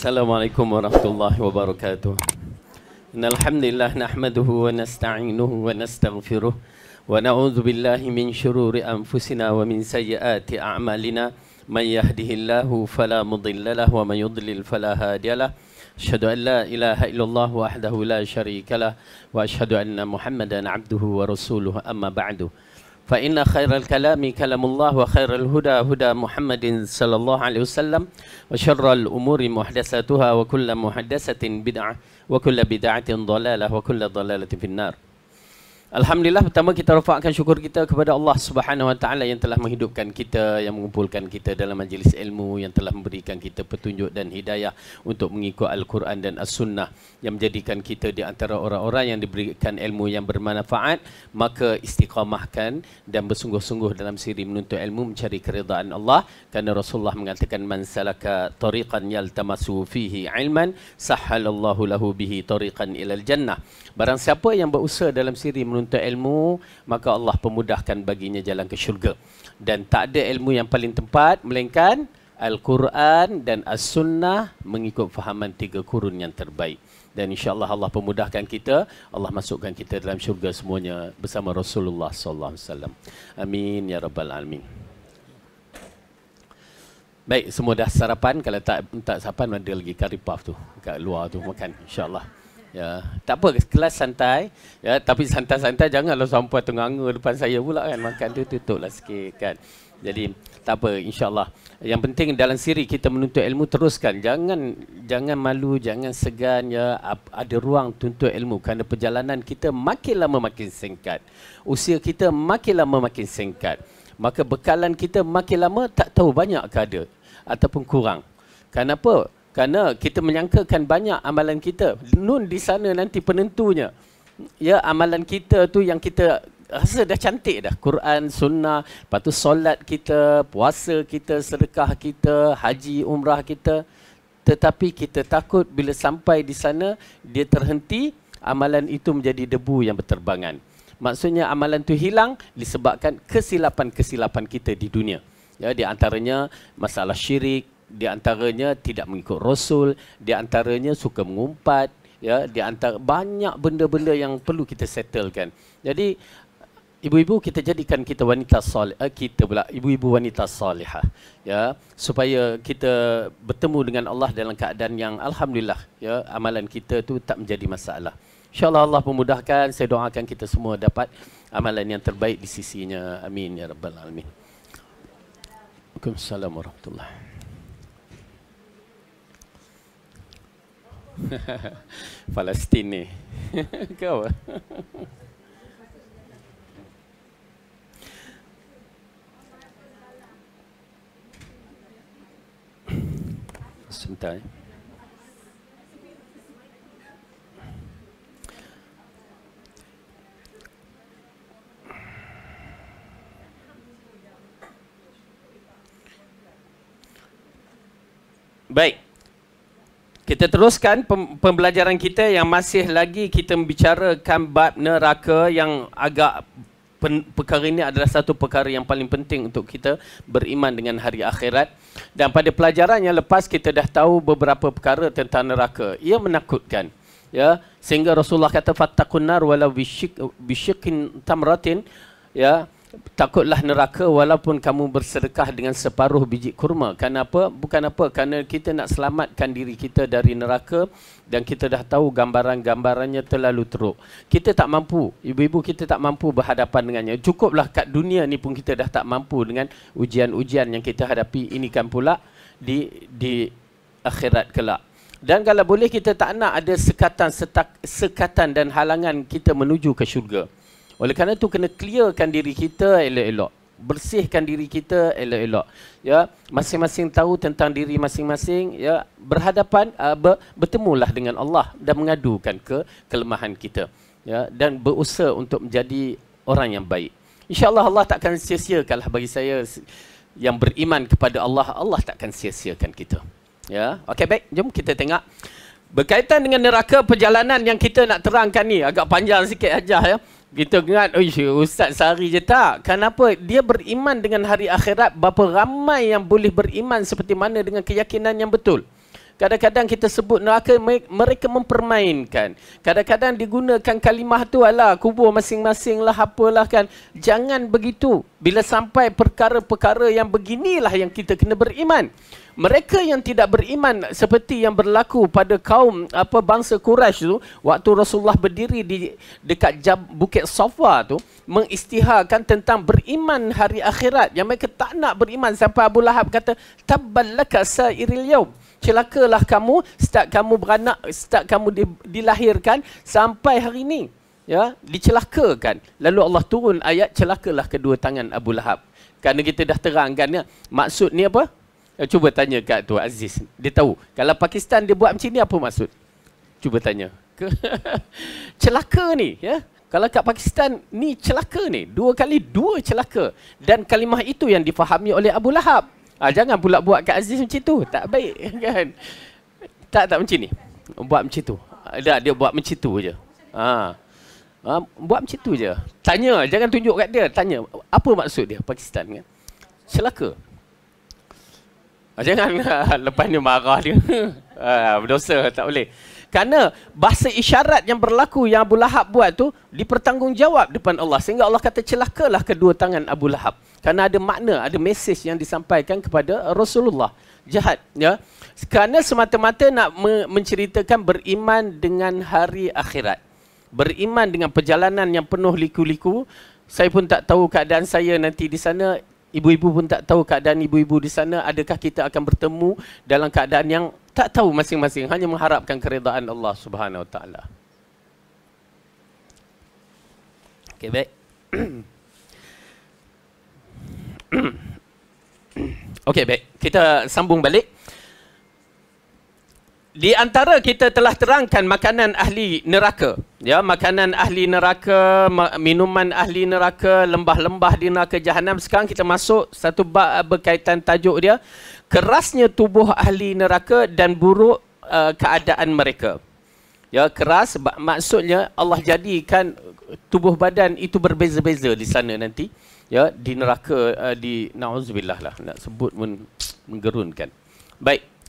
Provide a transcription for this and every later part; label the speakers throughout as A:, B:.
A: Assalamualaikum warahmatullahi wabarakatuh. Innalhamdulillah nahmaduhu wa nasta'inuhu wa nastaghfiruh wa na'udzu billahi min shururi anfusina wa min sayyiati a'malina man yahdihillahu fala mudilla lahu wa man yudlil fala hadiyalah. Asyhadu an la ilaha illallah wahdahu la syarikalah wa asyhadu anna Muhammadan 'abduhu wa rasuluhu amma ba'du. فإن خير الكلام كلام الله وخير الهدى هدى محمد صلى الله عليه وسلم وشر الأمور محدثاتها وكل محدثة بدعة وكل بدعة ضلالة وكل ضلالة في النار Alhamdulillah pertama kita rafakkan syukur kita kepada Allah Subhanahu Wa Taala yang telah menghidupkan kita yang mengumpulkan kita dalam majlis ilmu yang telah memberikan kita petunjuk dan hidayah untuk mengikut al-Quran dan as-Sunnah yang menjadikan kita di antara orang-orang yang diberikan ilmu yang bermanfaat maka istiqamahkan dan bersungguh-sungguh dalam siri menuntut ilmu mencari keridaan Allah kerana Rasulullah mengatakan man salaka tariqan yaltamasu fihi ilman sahhalallahu lahu bihi tariqan ilal jannah barang siapa yang berusaha dalam siri menuntut menuntut ilmu maka Allah pemudahkan baginya jalan ke syurga dan tak ada ilmu yang paling tempat melainkan Al-Quran dan As-Sunnah mengikut fahaman tiga kurun yang terbaik dan insyaallah Allah pemudahkan kita Allah masukkan kita dalam syurga semuanya bersama Rasulullah sallallahu alaihi wasallam amin ya rabbal alamin Baik, semua dah sarapan. Kalau tak tak sarapan, ada lagi curry puff tu kat luar tu makan. InsyaAllah. Ya, tak apa kelas santai. Ya, tapi santai-santai janganlah sampai tengah-tengah depan saya pula kan makan tu tutuplah sikit kan. Jadi tak apa insyaallah. Yang penting dalam siri kita menuntut ilmu teruskan. Jangan jangan malu, jangan segan ya ada ruang tuntut ilmu kerana perjalanan kita makin lama makin singkat. Usia kita makin lama makin singkat. Maka bekalan kita makin lama tak tahu banyak ke ada ataupun kurang. Kenapa? Kerana kita menyangkakan banyak amalan kita. Nun di sana nanti penentunya. Ya, amalan kita tu yang kita rasa dah cantik dah. Quran, sunnah, lepas tu solat kita, puasa kita, sedekah kita, haji, umrah kita. Tetapi kita takut bila sampai di sana, dia terhenti, amalan itu menjadi debu yang berterbangan. Maksudnya amalan tu hilang disebabkan kesilapan-kesilapan kita di dunia. Ya, di antaranya masalah syirik, di antaranya tidak mengikut rasul di antaranya suka mengumpat ya di antara banyak benda-benda yang perlu kita settlekan jadi ibu-ibu kita jadikan kita wanita solihah eh, kita pula ibu-ibu wanita solihah ya supaya kita bertemu dengan Allah dalam keadaan yang alhamdulillah ya amalan kita tu tak menjadi masalah insyaallah Allah memudahkan saya doakan kita semua dapat amalan yang terbaik di sisinya amin ya rabbal alamin Assalamualaikum warahmatullahi wabarakatuh Palestin ni. Kau apa? Eh. Baik. Kita teruskan pembelajaran kita yang masih lagi kita membicarakan bab neraka yang agak pen, perkara ini adalah satu perkara yang paling penting untuk kita beriman dengan hari akhirat. Dan pada pelajaran yang lepas kita dah tahu beberapa perkara tentang neraka. Ia menakutkan. Ya, sehingga Rasulullah kata fattaqun nar wala bisyik, bisyikin tamratin ya takutlah neraka walaupun kamu bersedekah dengan separuh biji kurma. Kenapa? Bukan apa, kerana kita nak selamatkan diri kita dari neraka dan kita dah tahu gambaran-gambarannya terlalu teruk. Kita tak mampu, ibu-ibu kita tak mampu berhadapan dengannya. Cukuplah kat dunia ni pun kita dah tak mampu dengan ujian-ujian yang kita hadapi ini kan pula di di akhirat kelak. Dan kalau boleh kita tak nak ada sekatan setak, sekatan dan halangan kita menuju ke syurga. Oleh kerana tu kena clearkan diri kita elok-elok. Bersihkan diri kita elok-elok. Ya, masing-masing tahu tentang diri masing-masing, ya, berhadapan uh, ber, bertemulah dengan Allah dan mengadukan ke kelemahan kita. Ya, dan berusaha untuk menjadi orang yang baik. InsyaAllah Allah takkan sia-siakanlah bagi saya yang beriman kepada Allah, Allah takkan sia-siakan kita. Ya, okey baik, jom kita tengok. Berkaitan dengan neraka perjalanan yang kita nak terangkan ni, agak panjang sikit ajar ya. Kita ingat, Ustaz sehari je tak. Kenapa? Dia beriman dengan hari akhirat. Berapa ramai yang boleh beriman seperti mana dengan keyakinan yang betul. Kadang-kadang kita sebut neraka, mereka mempermainkan. Kadang-kadang digunakan kalimah tu adalah kubur masing-masing lah, apalah kan. Jangan begitu. Bila sampai perkara-perkara yang beginilah yang kita kena beriman mereka yang tidak beriman seperti yang berlaku pada kaum apa bangsa Quraisy tu waktu Rasulullah berdiri di dekat Jab, Bukit Safa tu mengistiharkan tentang beriman hari akhirat yang mereka tak nak beriman sampai Abu Lahab kata taballaka sairil yaum celakalah kamu Sejak kamu beranak sejak kamu di, dilahirkan sampai hari ini ya dicelakakan lalu Allah turun ayat celakalah kedua tangan Abu Lahab kerana kita dah terangkan ya maksud ni apa Eh, cuba tanya kat tu Aziz. Dia tahu. Kalau Pakistan dia buat macam ni apa maksud? Cuba tanya. celaka ni. Ya? Kalau kat Pakistan ni celaka ni. Dua kali dua celaka. Dan kalimah itu yang difahami oleh Abu Lahab. Ha, jangan pula buat kat Aziz macam tu. Tak baik kan? Tak, tak macam ni. Buat macam tu. Dia, dia buat macam tu je. Ha. Ha, buat macam tu je. Tanya. Jangan tunjuk kat dia. Tanya. Apa maksud dia Pakistan kan? Celaka. Ah, jangan lah. lepas ni marah dia. Ah, berdosa, tak boleh. Kerana bahasa isyarat yang berlaku yang Abu Lahab buat tu dipertanggungjawab depan Allah. Sehingga Allah kata celakalah kedua tangan Abu Lahab. Kerana ada makna, ada mesej yang disampaikan kepada Rasulullah. Jahat. ya. Kerana semata-mata nak menceritakan beriman dengan hari akhirat. Beriman dengan perjalanan yang penuh liku-liku. Saya pun tak tahu keadaan saya nanti di sana ibu-ibu pun tak tahu keadaan ibu-ibu di sana adakah kita akan bertemu dalam keadaan yang tak tahu masing-masing hanya mengharapkan keredaan Allah Subhanahu Wa Okay, baik. okay, baik. Kita sambung balik di antara kita telah terangkan makanan ahli neraka ya makanan ahli neraka minuman ahli neraka lembah-lembah di neraka jahanam sekarang kita masuk satu bab berkaitan tajuk dia kerasnya tubuh ahli neraka dan buruk uh, keadaan mereka ya keras maksudnya Allah jadikan tubuh badan itu berbeza-beza di sana nanti ya di neraka uh, di nauzubillah lah nak sebut men- menggerunkan baik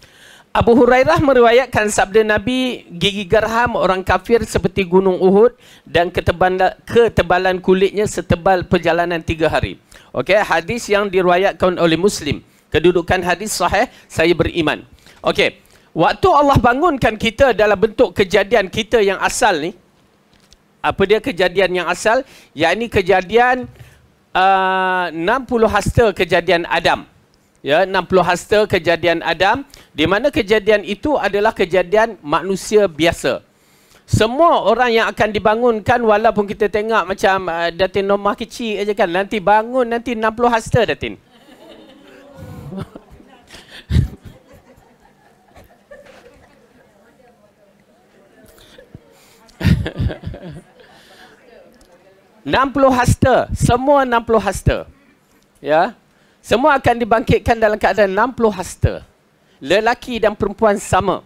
A: Abu Hurairah meriwayatkan sabda Nabi gigi garham orang kafir seperti gunung Uhud dan ketebalan, ketebalan kulitnya setebal perjalanan tiga hari. Okey, hadis yang diriwayatkan oleh Muslim. Kedudukan hadis sahih, saya beriman. Okey, waktu Allah bangunkan kita dalam bentuk kejadian kita yang asal ni, apa dia kejadian yang asal? Yang ini kejadian uh, 60 hasta kejadian Adam ya 60 hasta kejadian Adam di mana kejadian itu adalah kejadian manusia biasa semua orang yang akan dibangunkan walaupun kita tengok macam uh, Datin Nomah kecil aja kan nanti bangun nanti 60 hasta Datin tuh-tuh. 60 hasta semua 60 hasta ya semua akan dibangkitkan dalam keadaan 60 hasta. Lelaki dan perempuan sama.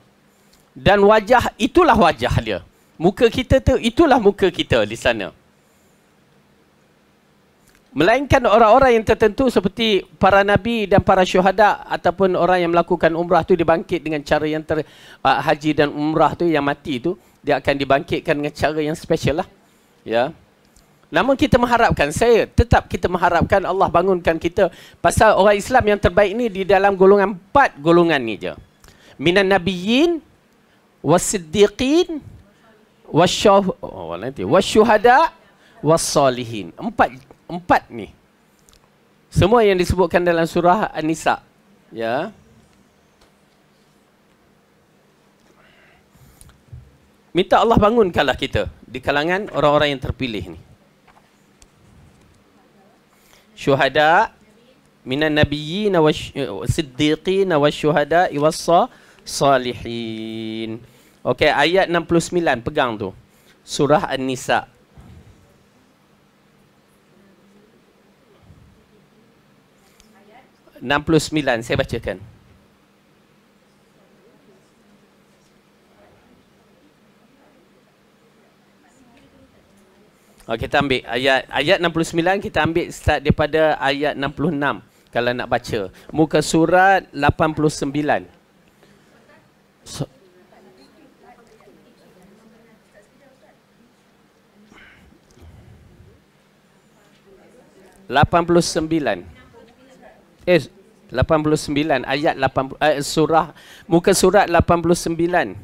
A: Dan wajah, itulah wajah dia. Muka kita tu, itulah muka kita di sana. Melainkan orang-orang yang tertentu seperti para nabi dan para syuhada ataupun orang yang melakukan umrah tu dibangkit dengan cara yang ter, uh, haji dan umrah tu yang mati tu dia akan dibangkitkan dengan cara yang special lah. Ya. Yeah. Namun kita mengharapkan, saya tetap kita mengharapkan Allah bangunkan kita. Pasal orang Islam yang terbaik ni di dalam golongan empat golongan ni je. Minan Nabiyin, Wasiddiqin, Wasyuh, oh, nanti, Wasyuhada, wassalihin Empat, empat ni. Semua yang disebutkan dalam surah An-Nisa. Ya. Minta Allah bangunkanlah kita di kalangan orang-orang yang terpilih ni syuhada minan nabiyyin wa siddiqin wa syuhada wa salihin. Okey ayat 69 pegang tu. Surah An-Nisa. Ayat 69 saya bacakan. Okay, kita ambil ayat ayat 69 kita ambil start daripada ayat 66 kalau nak baca muka surat 89 so, Lapan puluh sembilan. Eh, lapan puluh sembilan. Ayat lapan eh, surah. Muka surat lapan puluh sembilan.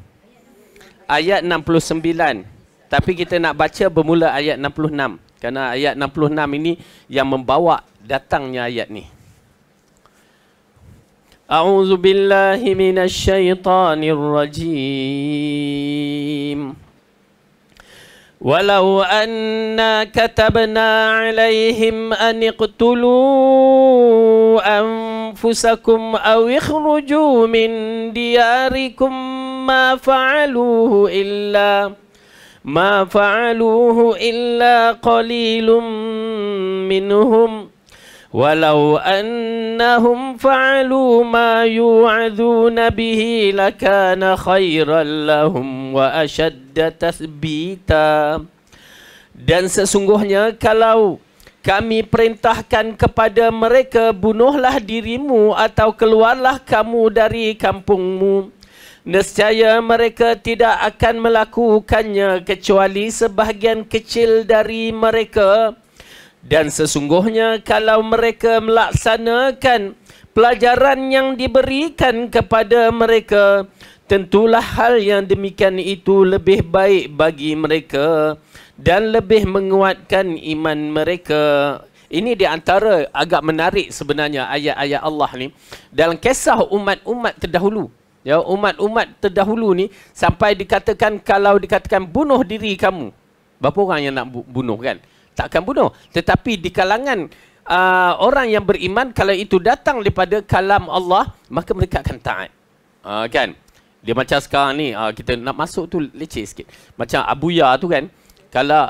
A: Ayat enam puluh sembilan. Ayat enam puluh sembilan tapi kita nak baca bermula ayat 66 kerana ayat 66 ini yang membawa datangnya ayat ni A'udzu billahi minasyaitonir rajim Walau anna katabna alaihim an iqtulu anfusakum aw ikhruju min diyarikum ma fa'aluhu illa ما فعلوه إلا قليل منهم ولو أنهم فعلوا ما يوعذون به لكان خيرا لهم وأشد تثبيتا dan sesungguhnya kalau kami perintahkan kepada mereka bunuhlah dirimu atau keluarlah kamu dari kampungmu Nescaya mereka tidak akan melakukannya kecuali sebahagian kecil dari mereka. Dan sesungguhnya kalau mereka melaksanakan pelajaran yang diberikan kepada mereka, tentulah hal yang demikian itu lebih baik bagi mereka dan lebih menguatkan iman mereka. Ini di antara agak menarik sebenarnya ayat-ayat Allah ni dalam kisah umat-umat terdahulu ya umat-umat terdahulu ni sampai dikatakan kalau dikatakan bunuh diri kamu berapa orang yang nak bunuh kan takkan bunuh tetapi di kalangan uh, orang yang beriman kalau itu datang daripada kalam Allah maka mereka akan taat uh, kan dia macam sekarang ni uh, kita nak masuk tu leceh sikit macam Abuya tu kan kalau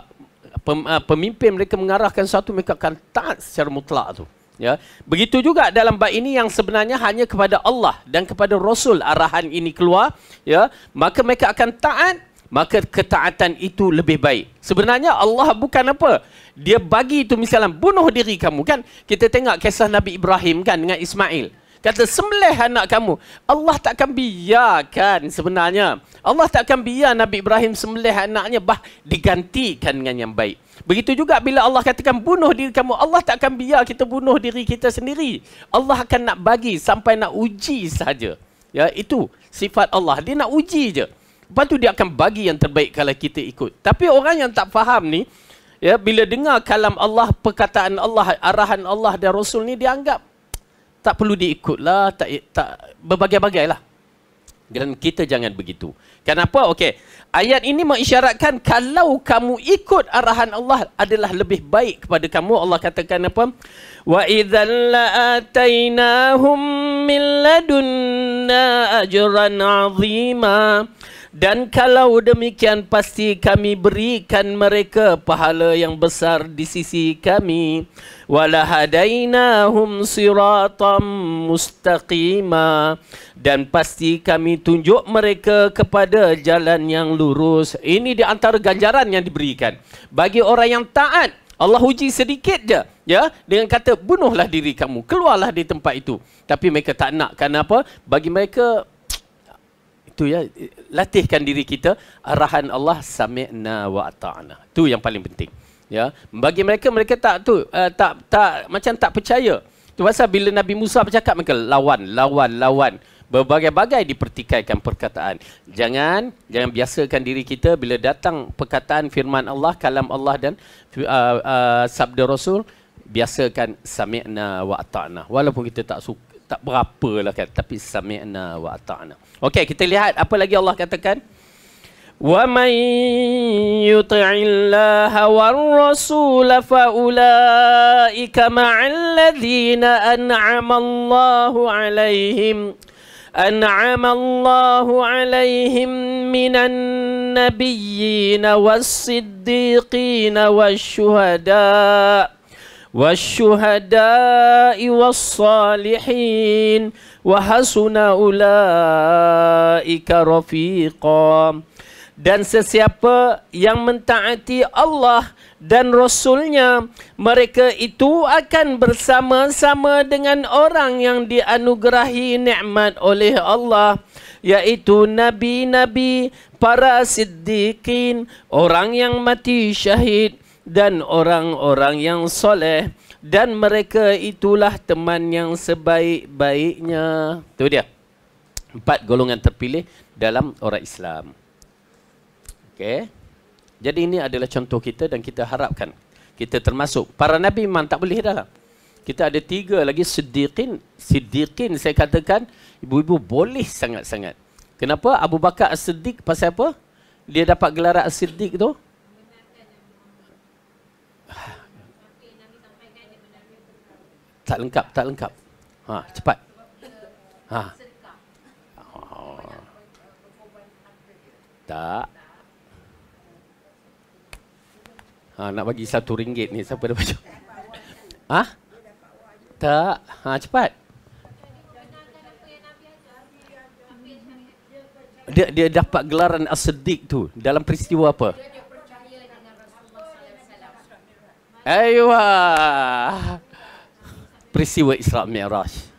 A: pem, uh, pemimpin mereka mengarahkan satu mereka akan taat secara mutlak tu Ya. Begitu juga dalam bab ini yang sebenarnya hanya kepada Allah dan kepada Rasul arahan ini keluar, ya. Maka mereka akan taat, maka ketaatan itu lebih baik. Sebenarnya Allah bukan apa? Dia bagi itu misalnya bunuh diri kamu kan? Kita tengok kisah Nabi Ibrahim kan dengan Ismail kata sembelih anak kamu. Allah tak akan biarkan sebenarnya. Allah tak akan biarkan Nabi Ibrahim sembelih anaknya bah digantikan dengan yang baik. Begitu juga bila Allah katakan bunuh diri kamu, Allah tak akan biar kita bunuh diri kita sendiri. Allah akan nak bagi sampai nak uji saja. Ya, itu sifat Allah. Dia nak uji je. Lepas tu dia akan bagi yang terbaik kalau kita ikut. Tapi orang yang tak faham ni, ya bila dengar kalam Allah, perkataan Allah, arahan Allah dan Rasul ni dianggap tak perlu diikutlah tak tak berbagai-bagailah dan kita jangan begitu kenapa okey ayat ini mengisyaratkan kalau kamu ikut arahan Allah adalah lebih baik kepada kamu Allah katakan apa wa idzal la'atainahum min ladunna ajran 'azima dan kalau demikian pasti kami berikan mereka pahala yang besar di sisi kami ولهديناهم صراطا مستقيما dan pasti kami tunjuk mereka kepada jalan yang lurus ini di antara ganjaran yang diberikan bagi orang yang taat Allah uji sedikit je ya dengan kata bunuhlah diri kamu keluarlah di tempat itu tapi mereka tak nak kenapa bagi mereka itu ya latihkan diri kita arahan Allah sami'na wa ata'na itu yang paling penting ya bagi mereka mereka tak tu uh, tak tak macam tak percaya tu pasal bila Nabi Musa bercakap mereka lawan lawan lawan berbagai-bagai dipertikaikan perkataan jangan jangan biasakan diri kita bila datang perkataan firman Allah kalam Allah dan uh, uh, sabda Rasul biasakan sami'na wa ata'na walaupun kita tak suka tak berapa lah kan tapi sami'na wa ata'na okey kita lihat apa lagi Allah katakan ومن يطع الله والرسول فأولئك مع الذين أنعم الله عليهم أنعم الله عليهم من النبيين والصديقين والشهداء والشهداء والصالحين وحسن أولئك رفيقاً dan sesiapa yang mentaati Allah dan Rasulnya, mereka itu akan bersama-sama dengan orang yang dianugerahi nikmat oleh Allah, yaitu nabi-nabi, para siddiqin, orang yang mati syahid dan orang-orang yang soleh dan mereka itulah teman yang sebaik-baiknya. Itu dia. Empat golongan terpilih dalam orang Islam. Okay, Jadi ini adalah contoh kita dan kita harapkan kita termasuk para nabi memang tak boleh dah. Kita ada tiga lagi siddiqin. Siddiqin saya katakan ibu-ibu boleh sangat-sangat. Kenapa Abu Bakar As-Siddiq pasal apa? Dia dapat gelar As-Siddiq tu? tak lengkap, tak lengkap. Ha, cepat. Ha. Oh. Tak. Ha, nak bagi satu ringgit ni siapa dah baca? Ha? Tak. Ha, cepat. Dia, dia dapat gelaran As-Siddiq tu dalam peristiwa apa? Ayuh. Peristiwa Isra Mi'raj.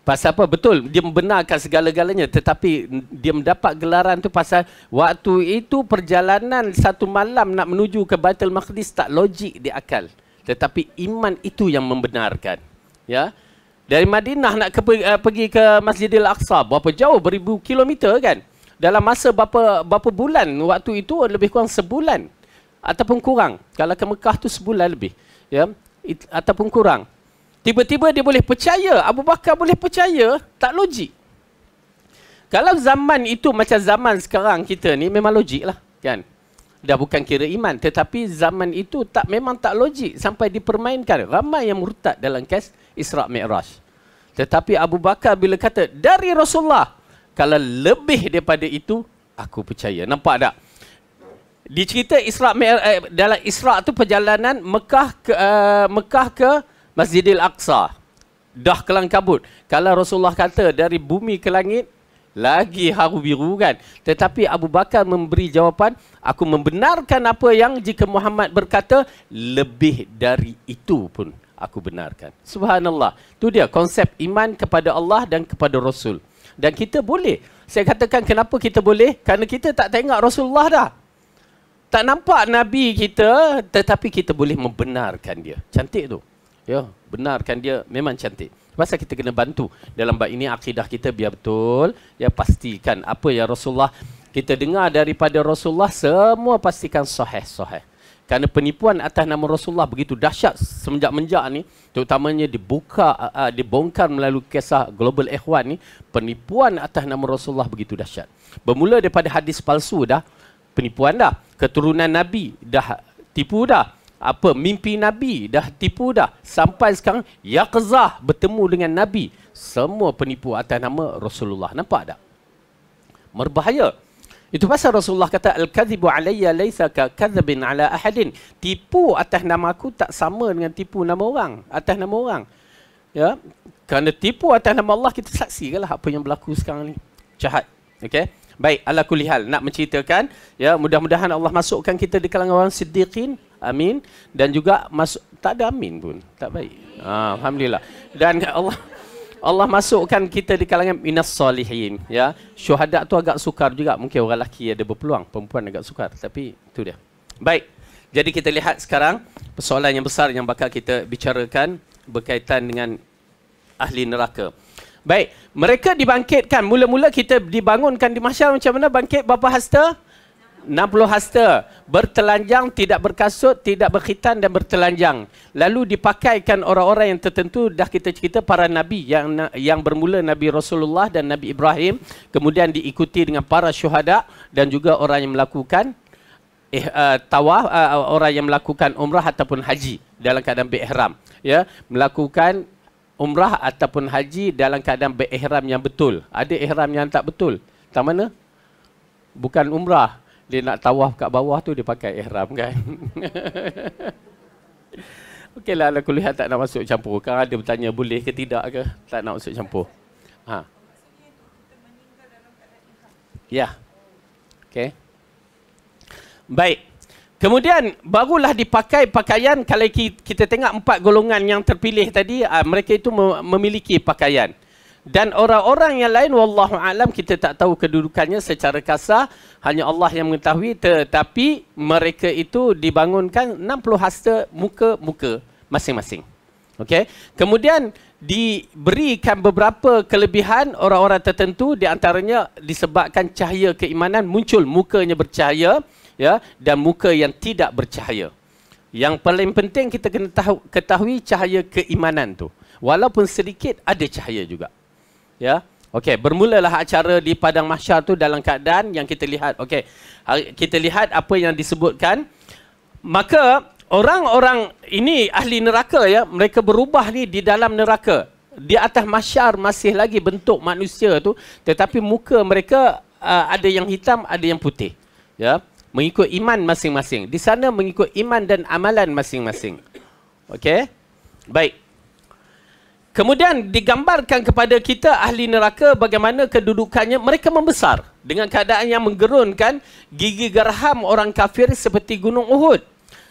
A: Pasal apa? Betul, dia membenarkan segala-galanya tetapi dia mendapat gelaran tu pasal waktu itu perjalanan satu malam nak menuju ke Baitul Maqdis tak logik di akal. Tetapi iman itu yang membenarkan. Ya. Dari Madinah nak ke, uh, pergi ke Masjidil Aqsa berapa jauh? Beribu kilometer kan? Dalam masa berapa berapa bulan waktu itu lebih kurang sebulan ataupun kurang. Kalau ke Mekah tu sebulan lebih. Ya. It, ataupun kurang. Tiba-tiba dia boleh percaya, Abu Bakar boleh percaya, tak logik. Kalau zaman itu macam zaman sekarang kita ni memang logik lah kan. Dah bukan kira iman tetapi zaman itu tak memang tak logik sampai dipermainkan. Ramai yang murtad dalam kes Isra' Mi'raj. Tetapi Abu Bakar bila kata dari Rasulullah kalau lebih daripada itu aku percaya. Nampak tak? Dicerita Isra' Mi'raj eh, dalam Isra' tu perjalanan Mekah ke uh, Mekah ke Masjidil Aqsa dah kelang kabut. Kalau Rasulullah kata dari bumi ke langit lagi haru biru kan. Tetapi Abu Bakar memberi jawapan, aku membenarkan apa yang jika Muhammad berkata lebih dari itu pun aku benarkan. Subhanallah. Tu dia konsep iman kepada Allah dan kepada Rasul. Dan kita boleh. Saya katakan kenapa kita boleh? Karena kita tak tengok Rasulullah dah. Tak nampak Nabi kita, tetapi kita boleh membenarkan dia. Cantik tu ya benarkan dia memang cantik Pasal kita kena bantu dalam bab ini akidah kita biar betul ya pastikan apa yang Rasulullah kita dengar daripada Rasulullah semua pastikan sahih sahih kerana penipuan atas nama Rasulullah begitu dahsyat semenjak-menjak ni terutamanya dibuka uh, uh dibongkar melalui kisah Global Ikhwan ni penipuan atas nama Rasulullah begitu dahsyat bermula daripada hadis palsu dah penipuan dah keturunan nabi dah tipu dah apa mimpi nabi dah tipu dah sampai sekarang yaqzah bertemu dengan nabi semua penipu atas nama Rasulullah nampak tak merbahaya itu pasal Rasulullah kata al-kadhibu alayya laysa ka kadhabin ala ahadin tipu atas nama aku tak sama dengan tipu nama orang atas nama orang ya kerana tipu atas nama Allah kita saksikanlah apa yang berlaku sekarang ni jahat okey Baik, ala kulihal nak menceritakan, ya mudah-mudahan Allah masukkan kita di kalangan orang siddiqin, Amin. Dan juga masuk tak ada amin pun. Tak baik. Ha, alhamdulillah. Dan Allah Allah masukkan kita di kalangan minas solihin. ya. Syuhada tu agak sukar juga mungkin orang lelaki ada berpeluang, perempuan agak sukar tapi itu dia. Baik. Jadi kita lihat sekarang persoalan yang besar yang bakal kita bicarakan berkaitan dengan ahli neraka. Baik, mereka dibangkitkan. Mula-mula kita dibangunkan di mahsyar macam mana bangkit bapa hasta? 60 hasta bertelanjang tidak berkasut tidak berkhitan dan bertelanjang lalu dipakaikan orang-orang yang tertentu dah kita cerita para nabi yang yang bermula nabi Rasulullah dan nabi Ibrahim kemudian diikuti dengan para syuhada dan juga orang yang melakukan eh uh, tawaf uh, orang yang melakukan umrah ataupun haji dalam keadaan berihram ya melakukan umrah ataupun haji dalam keadaan berihram yang betul ada ihram yang tak betul tak mana bukan umrah dia nak tawaf kat bawah tu dia pakai ihram kan. Okeylah ala kuliah tak nak masuk campur. Kan ada bertanya boleh ke tidak ke? Tak nak masuk campur. Ha. Ya. Okey. Baik. Kemudian barulah dipakai pakaian kalau kita tengok empat golongan yang terpilih tadi ah, mereka itu memiliki pakaian dan orang-orang yang lain wallahu alam kita tak tahu kedudukannya secara kasar hanya Allah yang mengetahui tetapi mereka itu dibangunkan 60 hasta muka-muka masing-masing Okay. kemudian diberikan beberapa kelebihan orang-orang tertentu di antaranya disebabkan cahaya keimanan muncul mukanya bercahaya ya dan muka yang tidak bercahaya yang paling penting kita kena tahu ketahui cahaya keimanan tu walaupun sedikit ada cahaya juga ya. Okey, bermulalah acara di padang mahsyar tu dalam keadaan yang kita lihat. Okey. Kita lihat apa yang disebutkan. Maka orang-orang ini ahli neraka ya, mereka berubah ni di dalam neraka. Di atas mahsyar masih lagi bentuk manusia tu, tetapi muka mereka uh, ada yang hitam, ada yang putih. Ya, mengikut iman masing-masing. Di sana mengikut iman dan amalan masing-masing. Okey. Baik. Kemudian digambarkan kepada kita ahli neraka bagaimana kedudukannya mereka membesar dengan keadaan yang menggerunkan gigi gerham orang kafir seperti gunung Uhud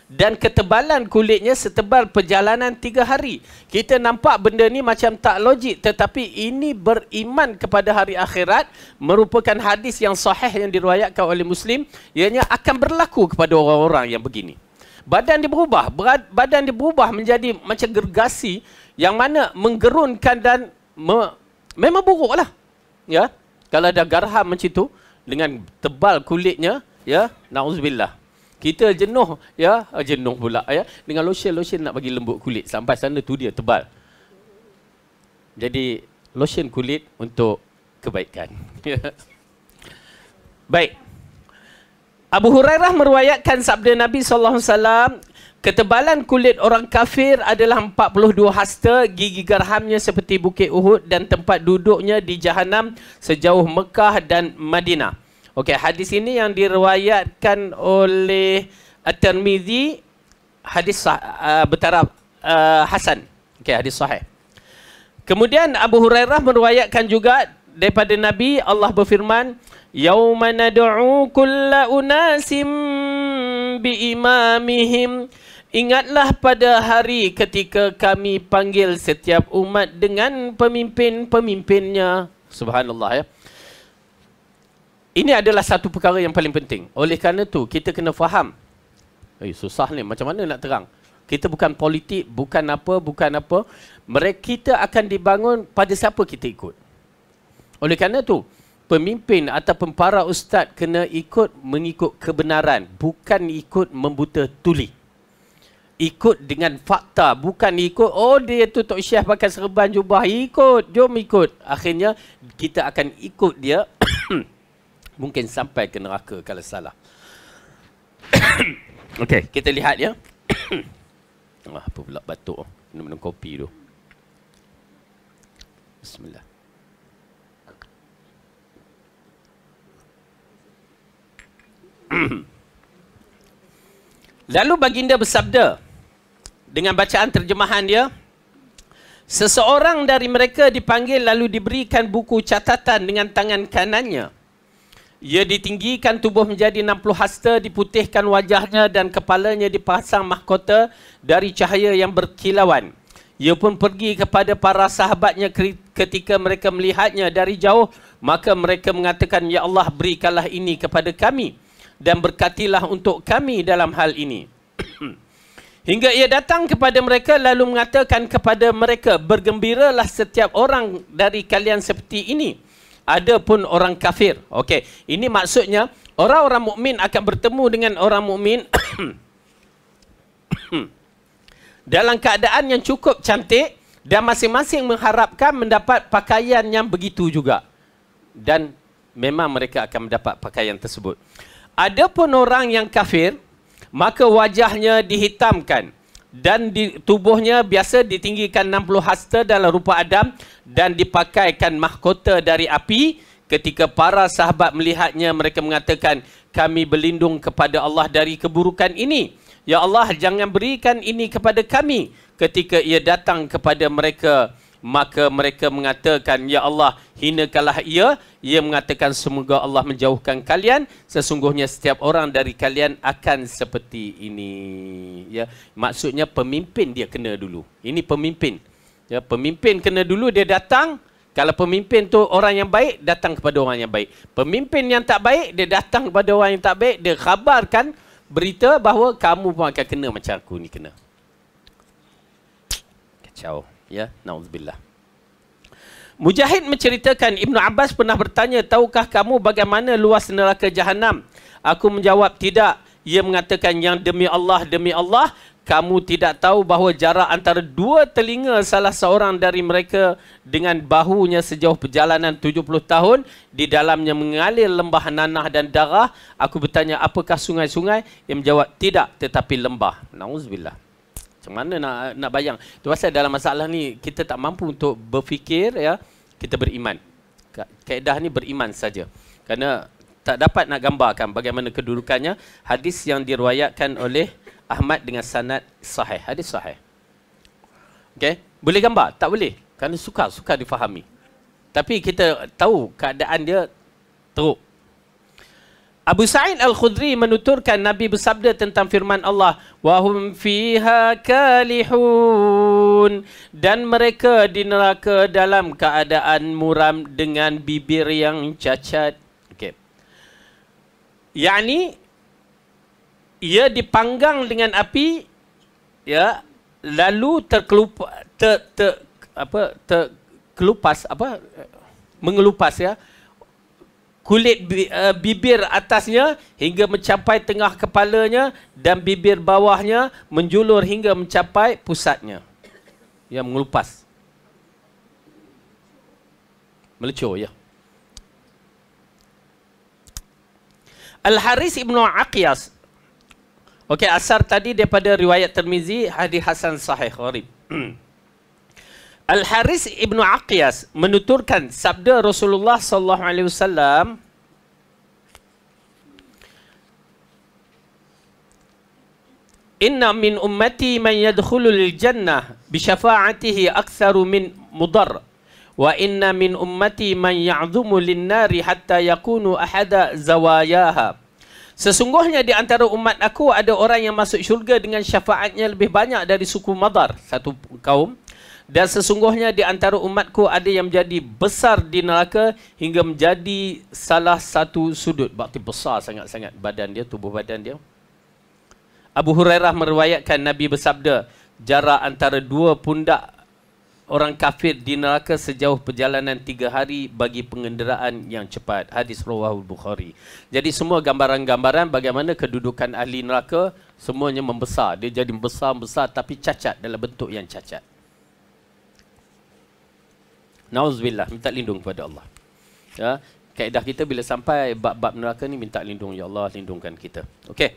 A: dan ketebalan kulitnya setebal perjalanan tiga hari. Kita nampak benda ni macam tak logik tetapi ini beriman kepada hari akhirat merupakan hadis yang sahih yang diruayatkan oleh Muslim ianya akan berlaku kepada orang-orang yang begini. Badan dia berubah, badan dia berubah menjadi macam gergasi yang mana menggerunkan dan me, memang lah, Ya. Kalau ada garham macam tu dengan tebal kulitnya, ya, naudzubillah. Kita jenuh, ya, oh, jenuh pula ya dengan lotion-lotion nak bagi lembut kulit sampai sana tu dia tebal. Jadi lotion kulit untuk kebaikan. Ya. Baik. Abu Hurairah meruayatkan sabda Nabi saw. Ketebalan kulit orang kafir adalah 42 hasta, gigi gerhamnya seperti bukit Uhud dan tempat duduknya di Jahannam sejauh Mekah dan Madinah. Okey, hadis ini yang diriwayatkan oleh At-Tirmizi uh, hadis sah- uh, bertaraf uh, hasan. Okey, hadis sahih. Kemudian Abu Hurairah meriwayatkan juga daripada Nabi Allah berfirman Yauma nad'u kullu unasim bi imamihim Ingatlah pada hari ketika kami panggil setiap umat dengan pemimpin-pemimpinnya. Subhanallah ya. Ini adalah satu perkara yang paling penting. Oleh kerana itu, kita kena faham. Eh, susah ni, macam mana nak terang? Kita bukan politik, bukan apa, bukan apa. Mereka kita akan dibangun pada siapa kita ikut. Oleh kerana itu, pemimpin ataupun para ustaz kena ikut mengikut kebenaran. Bukan ikut membuta tulik ikut dengan fakta bukan ikut oh dia tu tok syah pakai serban jubah ikut jom ikut akhirnya kita akan ikut dia mungkin sampai ke neraka kalau salah okey kita lihat ya Wah, apa pula batuk oh, minum, minum kopi tu bismillah Lalu baginda bersabda, dengan bacaan terjemahan dia seseorang dari mereka dipanggil lalu diberikan buku catatan dengan tangan kanannya ia ditinggikan tubuh menjadi 60 hasta diputihkan wajahnya dan kepalanya dipasang mahkota dari cahaya yang berkilauan ia pun pergi kepada para sahabatnya ketika mereka melihatnya dari jauh maka mereka mengatakan ya Allah berikanlah ini kepada kami dan berkatilah untuk kami dalam hal ini Hingga ia datang kepada mereka lalu mengatakan kepada mereka, bergembiralah setiap orang dari kalian seperti ini. Ada pun orang kafir. Okey, ini maksudnya orang-orang mukmin akan bertemu dengan orang mukmin dalam keadaan yang cukup cantik dan masing-masing mengharapkan mendapat pakaian yang begitu juga. Dan memang mereka akan mendapat pakaian tersebut. Adapun orang yang kafir, maka wajahnya dihitamkan dan di, tubuhnya biasa ditinggikan 60 hasta dalam rupa Adam dan dipakaikan mahkota dari api ketika para sahabat melihatnya mereka mengatakan kami berlindung kepada Allah dari keburukan ini ya Allah jangan berikan ini kepada kami ketika ia datang kepada mereka maka mereka mengatakan ya Allah hinakanlah ia ia mengatakan semoga Allah menjauhkan kalian sesungguhnya setiap orang dari kalian akan seperti ini ya maksudnya pemimpin dia kena dulu ini pemimpin ya pemimpin kena dulu dia datang kalau pemimpin tu orang yang baik datang kepada orang yang baik pemimpin yang tak baik dia datang kepada orang yang tak baik dia khabarkan berita bahawa kamu pun akan kena macam aku ni kena kacau ya naudzubillah Mujahid menceritakan Ibn Abbas pernah bertanya tahukah kamu bagaimana luas neraka jahanam aku menjawab tidak ia mengatakan yang demi Allah demi Allah kamu tidak tahu bahawa jarak antara dua telinga salah seorang dari mereka dengan bahunya sejauh perjalanan 70 tahun di dalamnya mengalir lembah nanah dan darah aku bertanya apakah sungai-sungai ia menjawab tidak tetapi lembah nauzubillah macam mana nak nak bayang? Tu pasal dalam masalah ni kita tak mampu untuk berfikir ya, kita beriman. Kaedah ni beriman saja. karena tak dapat nak gambarkan bagaimana kedudukannya hadis yang diriwayatkan oleh Ahmad dengan sanad sahih. Hadis sahih. Okey, boleh gambar? Tak boleh. Kerana suka suka difahami. Tapi kita tahu keadaan dia teruk. Abu Sa'id Al-Khudri menuturkan Nabi bersabda tentang firman Allah wa hum fiha kalihun dan mereka di neraka dalam keadaan muram dengan bibir yang cacat. Okey. Yani ia dipanggang dengan api ya lalu terkelupas ter, ter, apa terkelupas apa mengelupas ya kulit eh, bibir atasnya hingga mencapai tengah kepalanya dan bibir bawahnya menjulur hingga mencapai pusatnya. Yang mengelupas. Melecur, ya. Al-Haris Ibn Aqiyas. Okey, asar tadi daripada riwayat Termizi, hadis Hasan Sahih Gharib. Al Haris ibnu Aqiyas menuturkan sabda Rasulullah sallallahu alaihi wasallam Inna min ummati man yadkhulu al-jannah bi syafa'atihi aktsaru min mudar wa inna min ummati man ya'dhumu lin-nar hatta yakunu ahada zawayaha Sesungguhnya di antara umat aku ada orang yang masuk syurga dengan syafaatnya lebih banyak dari suku Madar satu kaum dan sesungguhnya di antara umatku ada yang menjadi besar di neraka hingga menjadi salah satu sudut bakti besar sangat-sangat badan dia tubuh badan dia Abu Hurairah meriwayatkan Nabi bersabda jarak antara dua pundak orang kafir di neraka sejauh perjalanan tiga hari bagi pengenderaan yang cepat. Hadis Rawah Bukhari. Jadi semua gambaran-gambaran bagaimana kedudukan ahli neraka semuanya membesar. Dia jadi besar-besar tapi cacat dalam bentuk yang cacat. Nauzubillah, minta lindung kepada Allah. Ya, kaedah kita bila sampai bab-bab neraka ni minta lindung ya Allah lindungkan kita. Okey.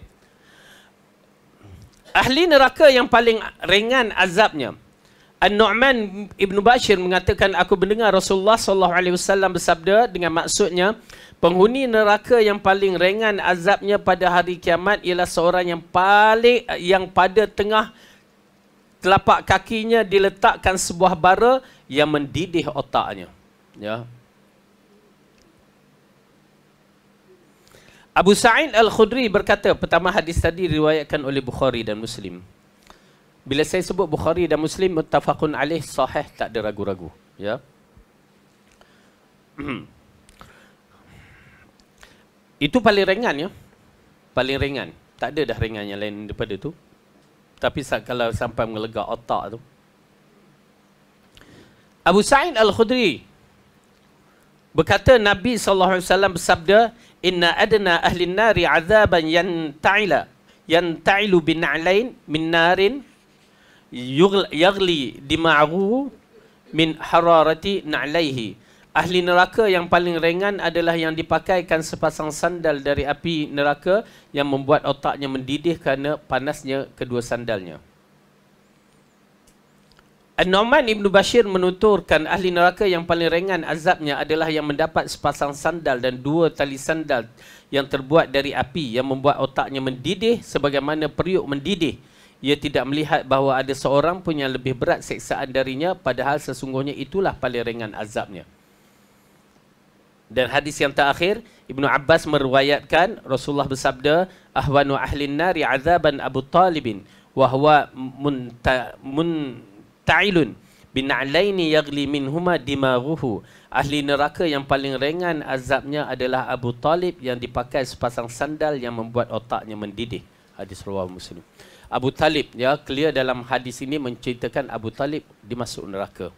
A: Ahli neraka yang paling ringan azabnya. An-Nu'man Ibn Bashir mengatakan aku mendengar Rasulullah sallallahu alaihi wasallam bersabda dengan maksudnya penghuni neraka yang paling ringan azabnya pada hari kiamat ialah seorang yang paling yang pada tengah telapak kakinya diletakkan sebuah bara yang mendidih otaknya. Ya. Abu Sa'id Al-Khudri berkata, pertama hadis tadi riwayatkan oleh Bukhari dan Muslim. Bila saya sebut Bukhari dan Muslim, mutafakun alih, sahih, tak ada ragu-ragu. Ya. Itu paling ringan ya. Paling ringan. Tak ada dah ringan yang lain daripada itu. Tapi kalau sampai mengelegak otak tu. Abu Sa'id Al-Khudri berkata Nabi saw bersabda inna adna ahli nari azaban yanta'ila yanta'ilu bin na'lain min narin yughli dima'ahu min hararati na'laihi Ahli neraka yang paling ringan adalah yang dipakaikan sepasang sandal dari api neraka yang membuat otaknya mendidih kerana panasnya kedua sandalnya. An-Noman Ibn Bashir menuturkan ahli neraka yang paling ringan azabnya adalah yang mendapat sepasang sandal dan dua tali sandal yang terbuat dari api yang membuat otaknya mendidih sebagaimana periuk mendidih. Ia tidak melihat bahawa ada seorang pun yang lebih berat seksaan darinya padahal sesungguhnya itulah paling ringan azabnya. Dan hadis yang terakhir, Ibnu Abbas meruayatkan Rasulullah bersabda, "Ahwanu ahlin nari azaban Abu Talibin wahwa huwa munta, munta'ilun bin alaini yaghli minhuma dimaghuhu." Ahli neraka yang paling ringan azabnya adalah Abu Talib yang dipakai sepasang sandal yang membuat otaknya mendidih. Hadis riwayat Muslim. Abu Talib ya clear dalam hadis ini menceritakan Abu Talib dimasuk neraka.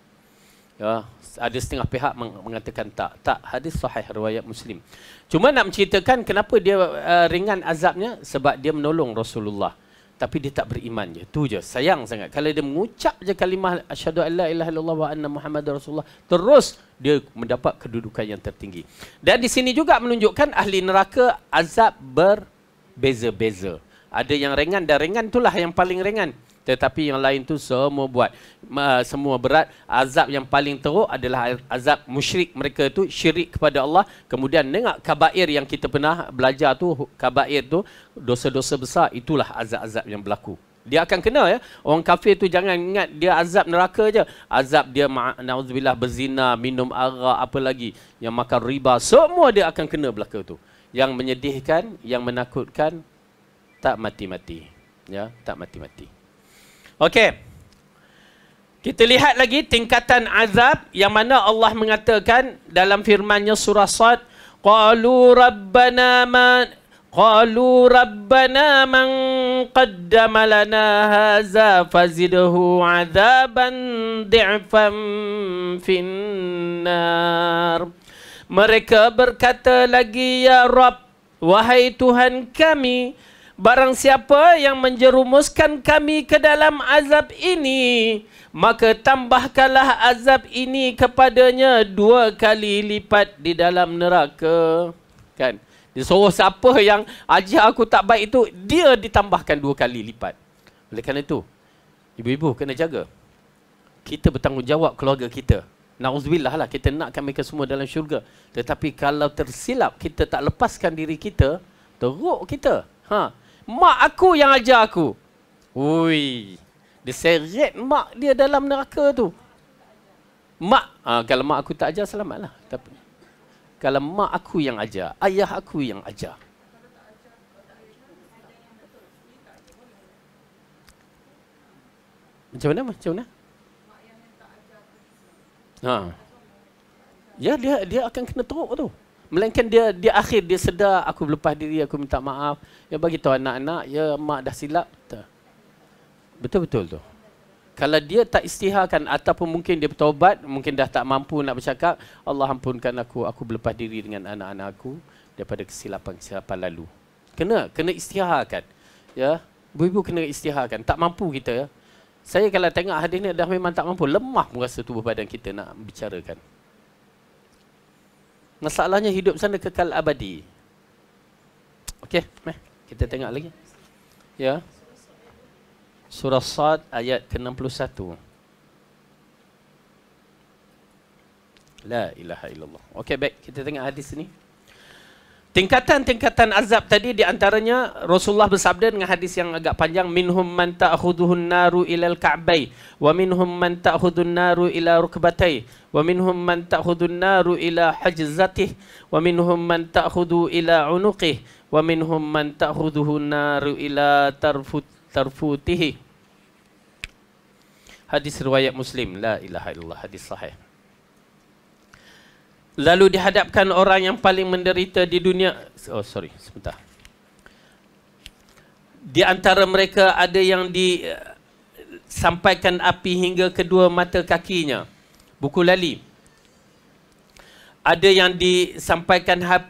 A: Ya, ada setengah pihak mengatakan tak. Tak hadis sahih riwayat Muslim. Cuma nak menceritakan kenapa dia uh, ringan azabnya sebab dia menolong Rasulullah. Tapi dia tak beriman je. Tu je. Sayang sangat. Kalau dia mengucap je kalimah asyhadu Allah la ilaha illallah wa anna muhammadar rasulullah, terus dia mendapat kedudukan yang tertinggi. Dan di sini juga menunjukkan ahli neraka azab berbeza-beza. Ada yang ringan dan ringan itulah yang paling ringan tetapi yang lain tu semua buat uh, semua berat azab yang paling teruk adalah azab musyrik mereka tu syirik kepada Allah kemudian dengar kabair yang kita pernah belajar tu kabair tu dosa-dosa besar itulah azab-azab yang berlaku dia akan kena ya orang kafir tu jangan ingat dia azab neraka je azab dia naudzubillah berzina minum arak apa lagi yang makan riba semua dia akan kena belaka tu yang menyedihkan yang menakutkan tak mati-mati ya tak mati-mati Okey. Kita lihat lagi tingkatan azab yang mana Allah mengatakan dalam firman-Nya surah Sad, qalu rabbana man qalu rabbana man qaddama lana hadza fazidhu azaban di'fan finnar. Mereka berkata lagi ya Rabb, wahai Tuhan kami, Barang siapa yang menjerumuskan kami ke dalam azab ini Maka tambahkanlah azab ini kepadanya dua kali lipat di dalam neraka Kan Dia suruh siapa yang ajar aku tak baik itu Dia ditambahkan dua kali lipat Oleh kerana itu Ibu-ibu kena jaga Kita bertanggungjawab keluarga kita Nauzubillah lah kita nakkan mereka semua dalam syurga Tetapi kalau tersilap kita tak lepaskan diri kita Teruk kita Ha, Mak aku yang ajar aku. Ui. Dia seret mak dia dalam neraka tu. Mak. Ha, kalau mak aku tak ajar, selamatlah. Tapi, kalau mak aku yang ajar, ayah aku yang ajar. Macam mana? Macam mana? Ha. Ya, dia dia akan kena teruk tu melainkan dia dia akhir dia sedar aku berlepas diri aku minta maaf ya bagi tahu anak-anak ya mak dah silap betul betul tu kalau dia tak istiharkan ataupun mungkin dia bertobat mungkin dah tak mampu nak bercakap Allah ampunkan aku aku berlepas diri dengan anak-anak aku daripada kesilapan-kesilapan lalu kena kena istiharkan ya ibu-ibu kena istiharkan tak mampu kita ya saya kalau tengok hadis ni dah memang tak mampu lemah merasa tubuh badan kita nak bicarakan Masalahnya hidup sana kekal abadi. Okey, meh. Kita tengok lagi. Ya. Surah Sad ayat ke-61. La ilaha illallah. Okey, baik. Kita tengok hadis ni. Tingkatan-tingkatan azab tadi di antaranya Rasulullah bersabda dengan hadis yang agak panjang minhum man ta'khudhun naru ila al-ka'bay wa minhum man ta'khudhun naru ila rukbatay wa minhum man ta'khudhun naru ila hajzatih wa minhum man ta'khudhu ila unuqih wa minhum man ta'khudhun naru ila tarfut tarfutih Hadis riwayat Muslim la ilaha illallah hadis sahih lalu dihadapkan orang yang paling menderita di dunia oh sorry sebentar di antara mereka ada yang disampaikan api hingga kedua mata kakinya buku lali ada yang disampaikan ha,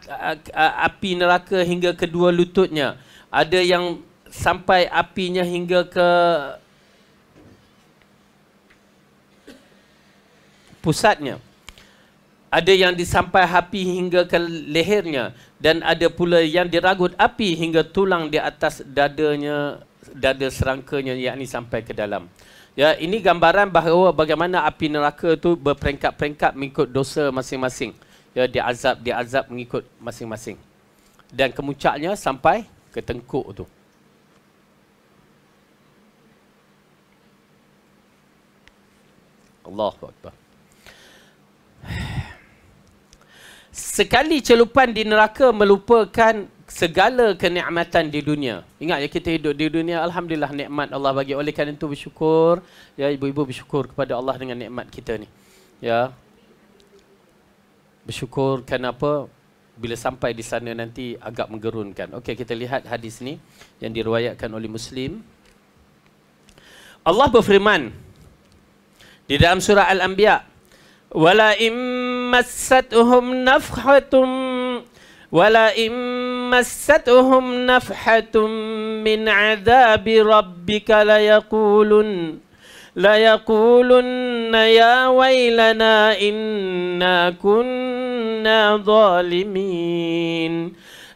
A: ha, api neraka hingga kedua lututnya ada yang sampai apinya hingga ke pusatnya ada yang disampai api hingga ke lehernya dan ada pula yang diragut api hingga tulang di atas dadanya dada serangkanya yakni sampai ke dalam ya ini gambaran bahawa bagaimana api neraka tu berperingkat-peringkat mengikut dosa masing-masing ya dia azab dia azab mengikut masing-masing dan kemuncaknya sampai ke tengkuk tu Allahu akbar sekali celupan di neraka melupakan segala kenikmatan di dunia. Ingat ya kita hidup di dunia alhamdulillah nikmat Allah bagi oleh kerana itu bersyukur ya ibu-ibu bersyukur kepada Allah dengan nikmat kita ni. Ya. Bersyukur kenapa bila sampai di sana nanti agak menggerunkan. Okey kita lihat hadis ni yang diriwayatkan oleh Muslim. Allah berfirman di dalam surah Al-Anbiya wala immasatuhum nafhatum wala immasatuhum nafhatum min adhabi rabbika la yaqulun la yaqulun ya wailana inna kunna zalimin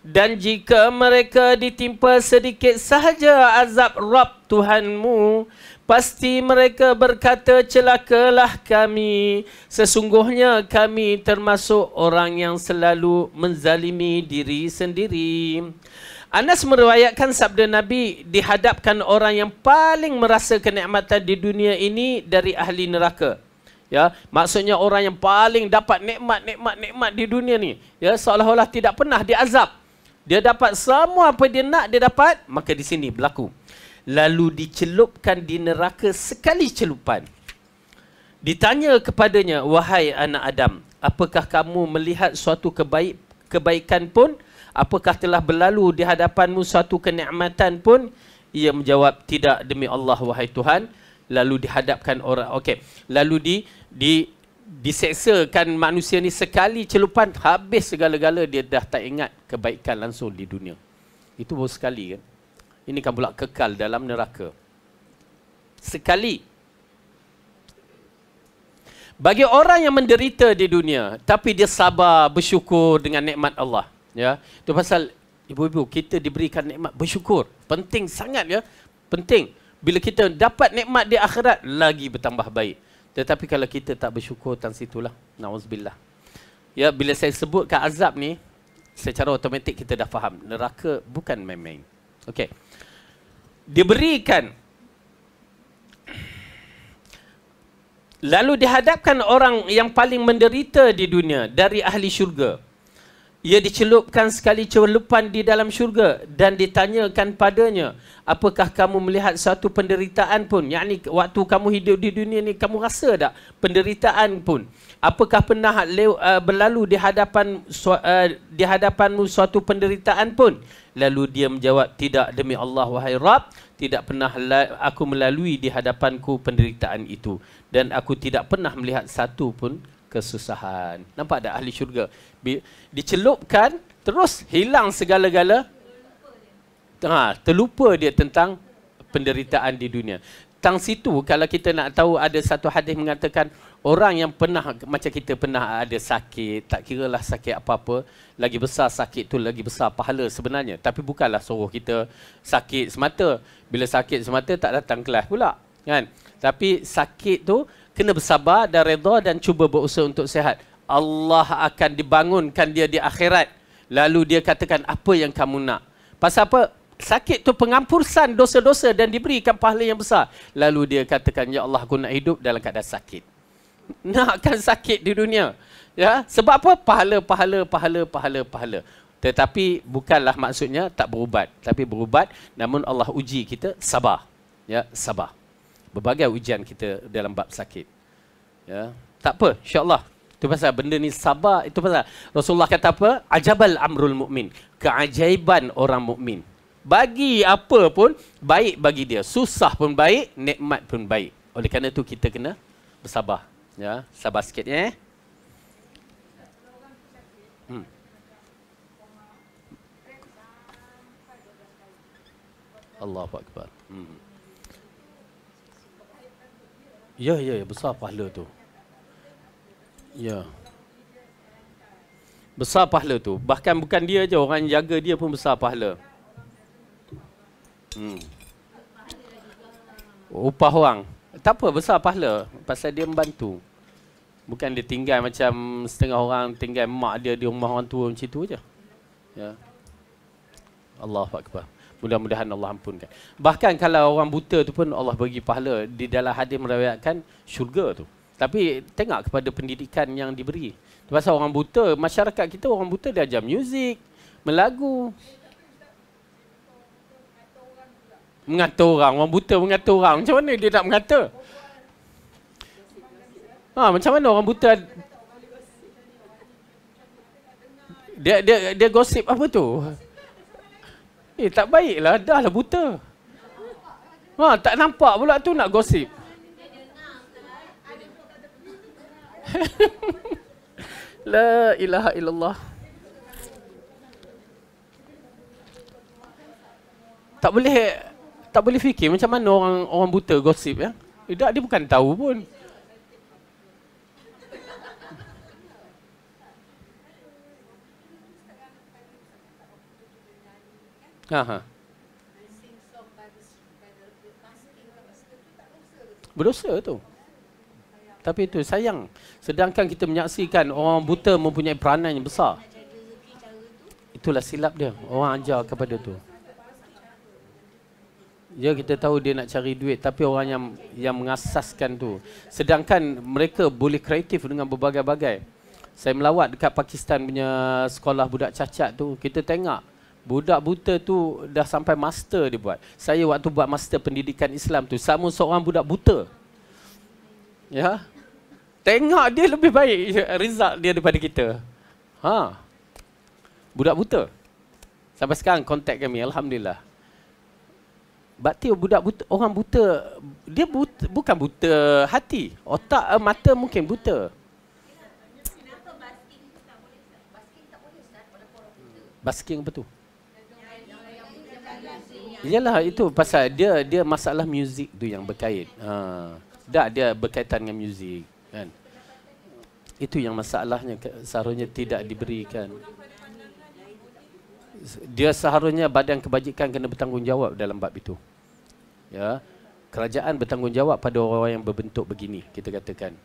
A: dan jika mereka ditimpa sedikit sahaja azab Rabb Tuhanmu, Pasti mereka berkata celakalah kami Sesungguhnya kami termasuk orang yang selalu menzalimi diri sendiri Anas meriwayatkan sabda Nabi dihadapkan orang yang paling merasa kenikmatan di dunia ini dari ahli neraka. Ya, maksudnya orang yang paling dapat nikmat nikmat nikmat di dunia ni, ya seolah-olah tidak pernah diazab. Dia dapat semua apa dia nak dia dapat, maka di sini berlaku lalu dicelupkan di neraka sekali celupan. Ditanya kepadanya, wahai anak Adam, apakah kamu melihat suatu kebaik, kebaikan pun? Apakah telah berlalu di hadapanmu suatu kenikmatan pun? Ia menjawab, tidak demi Allah, wahai Tuhan. Lalu dihadapkan orang. Okey, lalu di, di, diseksakan manusia ni sekali celupan, habis segala-gala dia dah tak ingat kebaikan langsung di dunia. Itu baru sekali kan? ini kamu pula kekal dalam neraka. Sekali. Bagi orang yang menderita di dunia, tapi dia sabar bersyukur dengan nikmat Allah. Ya, Itu pasal ibu-ibu, kita diberikan nikmat bersyukur. Penting sangat ya. Penting. Bila kita dapat nikmat di akhirat, lagi bertambah baik. Tetapi kalau kita tak bersyukur, tentang situlah. Na'uzubillah. Ya, bila saya sebutkan azab ni, secara otomatik kita dah faham. Neraka bukan main-main. Okey diberikan lalu dihadapkan orang yang paling menderita di dunia dari ahli syurga ia dicelupkan sekali celupan di dalam syurga dan ditanyakan padanya, apakah kamu melihat satu penderitaan pun? Yang ni, waktu kamu hidup di dunia ini, kamu rasa tak penderitaan pun? Apakah pernah eh, berlalu di hadapan eh, di hadapanmu suatu penderitaan pun? Lalu dia menjawab, tidak demi Allah wahai Rabb, tidak pernah aku melalui di hadapanku penderitaan itu dan aku tidak pernah melihat satu pun kesusahan. Nampak tak ahli syurga? Dicelupkan, terus hilang segala-gala. Ha, terlupa dia tentang penderitaan di dunia. Tang situ, kalau kita nak tahu ada satu hadis mengatakan orang yang pernah, macam kita pernah ada sakit, tak kira lah sakit apa-apa, lagi besar sakit tu lagi besar pahala sebenarnya. Tapi bukanlah suruh kita sakit semata. Bila sakit semata, tak datang kelas pula. Kan? Tapi sakit tu, kena bersabar dan redha dan cuba berusaha untuk sehat. Allah akan dibangunkan dia di akhirat. Lalu dia katakan, apa yang kamu nak? Pasal apa? Sakit tu pengampusan, dosa-dosa dan diberikan pahala yang besar. Lalu dia katakan, Ya Allah, aku nak hidup dalam keadaan sakit. Nakkan sakit di dunia. Ya, Sebab apa? Pahala, pahala, pahala, pahala, pahala. Tetapi bukanlah maksudnya tak berubat. Tapi berubat, namun Allah uji kita sabar. Ya, sabar berbagai ujian kita dalam bab sakit. Ya. Tak apa, insya-Allah. Itu pasal benda ni sabar, itu pasal Rasulullah kata apa? Ajabal amrul mukmin, keajaiban orang mukmin. Bagi apa pun baik bagi dia. Susah pun baik, nikmat pun baik. Oleh kerana itu kita kena bersabar. Ya, sabar sikit ya. Eh? Allahu Hmm. Ya, ya, ya, besar pahala tu. Ya. Besar pahala tu. Bahkan bukan dia je, orang yang jaga dia pun besar pahala. Hmm. Upah orang. Tak apa, besar pahala. Pasal dia membantu. Bukan dia tinggal macam setengah orang tinggal mak dia di rumah orang tua macam tu je. Ya. Allahuakbar mudah-mudahan Allah ampunkan. Bahkan kalau orang buta tu pun Allah bagi pahala di dalam hadis meriwayatkan syurga tu. Tapi tengok kepada pendidikan yang diberi. Sebab orang buta, masyarakat kita orang buta dia ajar muzik, melagu. Mengatur orang, orang buta mengatur orang. Macam mana dia tak mengata? Ha, macam mana orang buta dia dia dia gosip apa tu? Eh, tak baiklah. Dah lah buta. Ha, tak nampak pula tu nak gosip. La ilaha illallah. Tak boleh tak boleh fikir macam mana orang orang buta gosip ya. Eh, dia bukan tahu pun. Aha. Berdosa tu. Tapi itu sayang. Sedangkan kita menyaksikan orang buta mempunyai peranan yang besar. Itulah silap dia. Orang ajar kepada tu. Ya kita tahu dia nak cari duit tapi orang yang yang mengasaskan tu. Sedangkan mereka boleh kreatif dengan berbagai-bagai. Saya melawat dekat Pakistan punya sekolah budak cacat tu, kita tengok Budak buta tu dah sampai master dia buat. Saya waktu buat master pendidikan Islam tu sama seorang budak buta. Ya. Tengok dia lebih baik result dia daripada kita. Ha. Budak buta. Sampai sekarang kontak kami alhamdulillah. Bakti budak buta orang buta dia buta, bukan buta hati, otak eh, mata mungkin buta. Basking apa tu? Iyalah itu pasal dia dia masalah muzik tu yang berkait. Ha. Tak dia berkaitan dengan muzik kan. Itu yang masalahnya seharusnya tidak diberikan. Dia seharusnya badan kebajikan kena bertanggungjawab dalam bab itu. Ya. Kerajaan bertanggungjawab pada orang-orang yang berbentuk begini, kita katakan.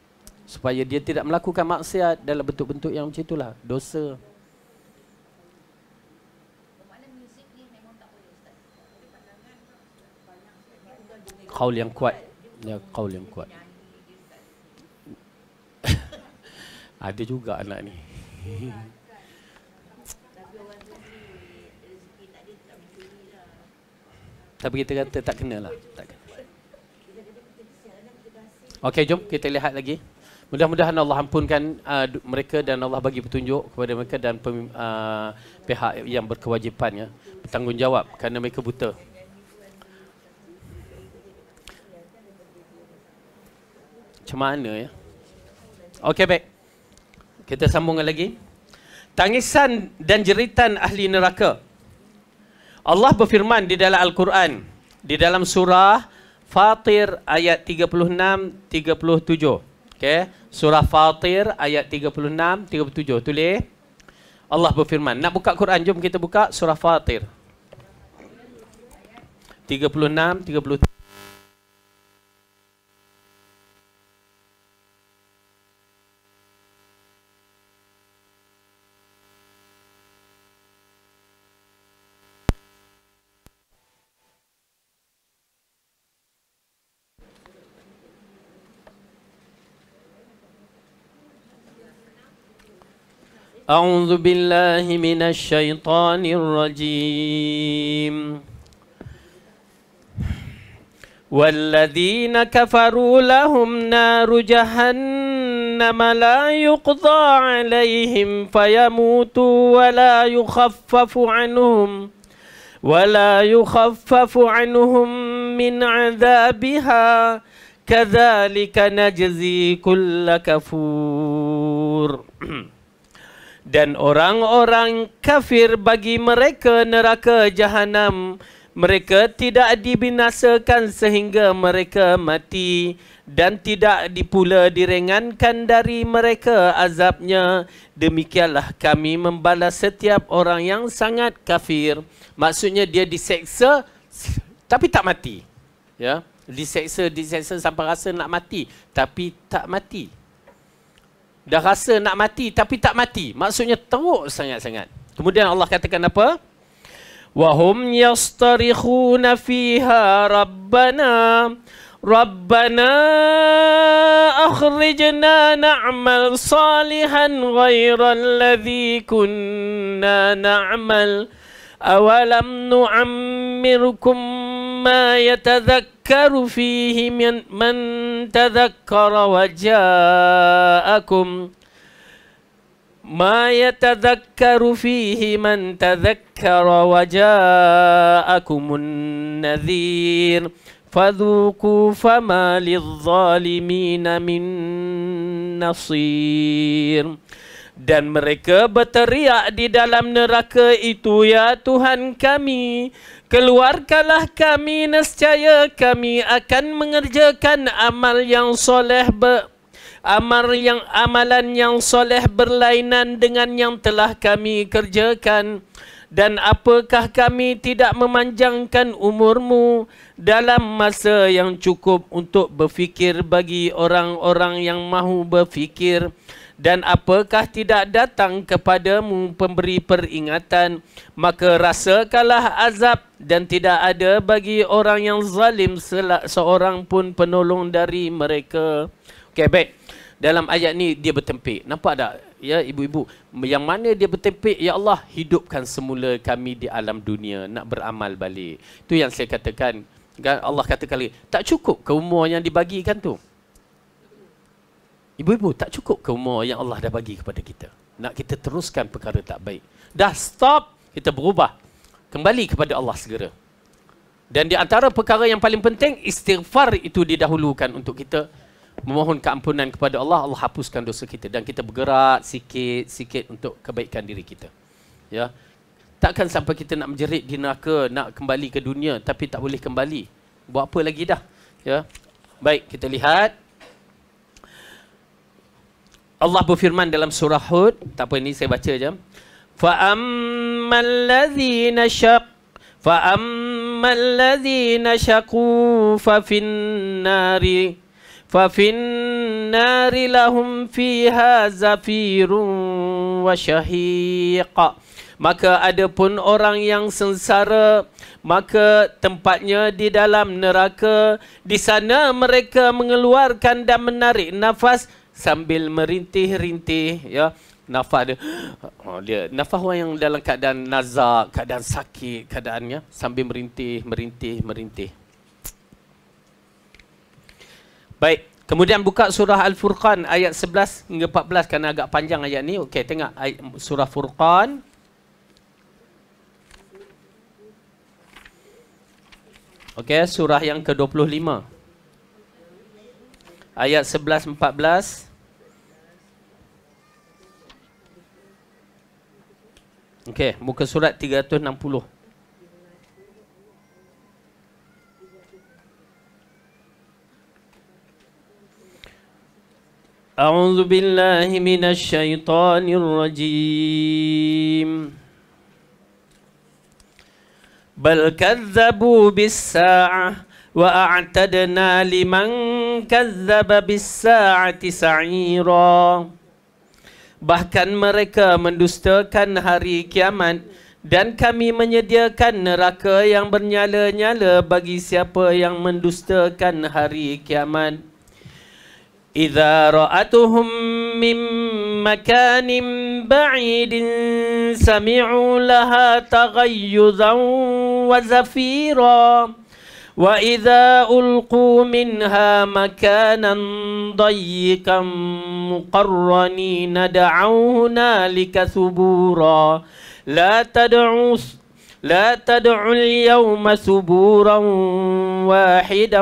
A: Supaya dia tidak melakukan maksiat dalam bentuk-bentuk yang macam itulah, Dosa. Qaul yang kuat. Ya, qaul yang kuat. Ada juga anak ni. Tapi kita kata tak kenalah. Tak kena. Okey, jom kita lihat lagi. Mudah-mudahan Allah ampunkan uh, mereka dan Allah bagi petunjuk kepada mereka dan pem, uh, pihak yang berkewajipan ya, bertanggungjawab kerana mereka buta. macam mana ya. Okey baik. Kita sambung lagi. Tangisan dan jeritan ahli neraka. Allah berfirman di dalam Al-Quran di dalam surah Fatir ayat 36 37. Okey, surah Fatir ayat 36 37. Tulis. Allah berfirman. Nak buka Quran jom kita buka surah Fatir. 36 37. أعوذ بالله من الشيطان الرجيم والذين كفروا لهم نار جهنم لا يقضى عليهم فيموتوا ولا يخفف عنهم ولا يخفف عنهم من عذابها كذلك نجزي كل كفور dan orang-orang kafir bagi mereka neraka jahanam mereka tidak dibinasakan sehingga mereka mati dan tidak dipula direngankan dari mereka azabnya demikianlah kami membalas setiap orang yang sangat kafir maksudnya dia diseksa tapi tak mati ya diseksa diseksa sampai rasa nak mati tapi tak mati dah rasa nak mati tapi tak mati maksudnya teruk sangat-sangat kemudian Allah katakan apa wa hum yastarikhuna fiha rabbana rabbana akhrijna na'mal salihan ghayra alladhi kunna na'mal na أولم نعمركم ما يتذكر فيه من, من تذكر وجاءكم ما يتذكر فيه من تذكر وجاءكم النذير فذوقوا فما للظالمين من نصير dan mereka berteriak di dalam neraka itu ya Tuhan kami keluarkanlah kami nescaya kami akan mengerjakan amal yang soleh ber- amal yang amalan yang soleh berlainan dengan yang telah kami kerjakan dan apakah kami tidak memanjangkan umurmu dalam masa yang cukup untuk berfikir bagi orang-orang yang mahu berfikir? dan apakah tidak datang kepadamu pemberi peringatan maka rasakanlah azab dan tidak ada bagi orang yang zalim seorang pun penolong dari mereka okey baik dalam ayat ni dia bertempik nampak tak ya ibu-ibu yang mana dia bertempik ya Allah hidupkan semula kami di alam dunia nak beramal balik tu yang saya katakan Allah kata kali tak cukup ke umur yang dibagikan tu Ibu-ibu, tak cukup ke umur yang Allah dah bagi kepada kita? Nak kita teruskan perkara tak baik. Dah stop, kita berubah. Kembali kepada Allah segera. Dan di antara perkara yang paling penting, istighfar itu didahulukan untuk kita memohon keampunan kepada Allah, Allah hapuskan dosa kita. Dan kita bergerak sikit-sikit untuk kebaikan diri kita. Ya, Takkan sampai kita nak menjerit di neraka, nak kembali ke dunia, tapi tak boleh kembali. Buat apa lagi dah? Ya, Baik, kita lihat. Allah berfirman dalam surah Hud, tak apa ini saya baca je. Fa ammal ladzina syaq fa ammal ladzina syaqu fa finnari fa finnari lahum fiha zafirun wa syahiq. Maka ada pun orang yang sengsara, maka tempatnya di dalam neraka. Di sana mereka mengeluarkan dan menarik nafas, sambil merintih-rintih ya nafas dia oh, dia nafas orang yang dalam keadaan nazak keadaan sakit keadaannya sambil merintih merintih merintih baik kemudian buka surah al-furqan ayat 11 hingga 14 kerana agak panjang ayat ni okey tengok ayat, surah furqan okey surah yang ke-25 ayat 11 14 Okey, muka surat 360. أعوذ بالله من الشيطان الرجيم بل كذبوا بالساعة وأعتدنا لمن كذب بالساعة سعيراً bahkan mereka mendustakan hari kiamat dan kami menyediakan neraka yang bernyala-nyala bagi siapa yang mendustakan hari kiamat Idza ra'atuhum min makanin ba'idin sami'u laha taghayyuzan wa zafiran وإذا ألقوا منها مكانا ضيقا مقرنين دعوا هنالك ثبورا لا تدعوا لا تدعوا اليوم ثبورا واحدا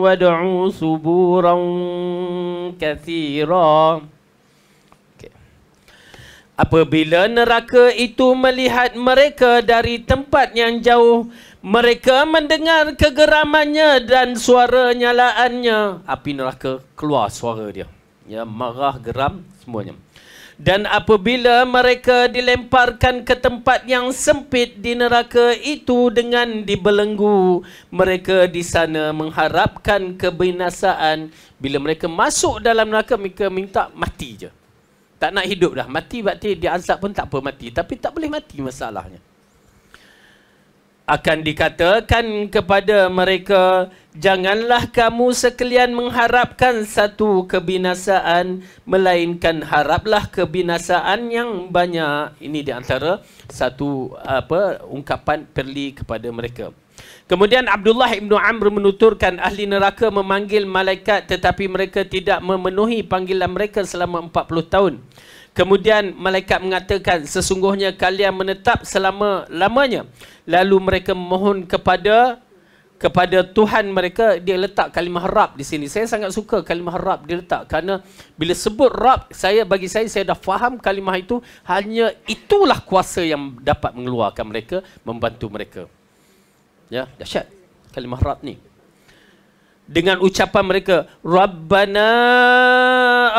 A: وادعوا ثبورا كثيرا Apabila neraka itu melihat mereka dari tempat yang jauh, mereka mendengar kegeramannya dan suara nyalaannya. Api neraka keluar suara dia. Ya, marah, geram, semuanya. Dan apabila mereka dilemparkan ke tempat yang sempit di neraka itu dengan dibelenggu, mereka di sana mengharapkan kebinasaan. Bila mereka masuk dalam neraka, mereka minta mati je. Tak nak hidup dah. Mati berarti diazab pun tak apa mati. Tapi tak boleh mati masalahnya akan dikatakan kepada mereka janganlah kamu sekalian mengharapkan satu kebinasaan melainkan haraplah kebinasaan yang banyak ini di antara satu apa ungkapan perli kepada mereka Kemudian Abdullah ibnu Amr menuturkan ahli neraka memanggil malaikat tetapi mereka tidak memenuhi panggilan mereka selama 40 tahun. Kemudian malaikat mengatakan sesungguhnya kalian menetap selama lamanya. Lalu mereka memohon kepada kepada Tuhan mereka dia letak kalimah Rab di sini. Saya sangat suka kalimah Rab dia letak kerana bila sebut Rab saya bagi saya saya dah faham kalimah itu hanya itulah kuasa yang dapat mengeluarkan mereka membantu mereka. Ya, dahsyat kalimah Rab ni dengan ucapan mereka rabbana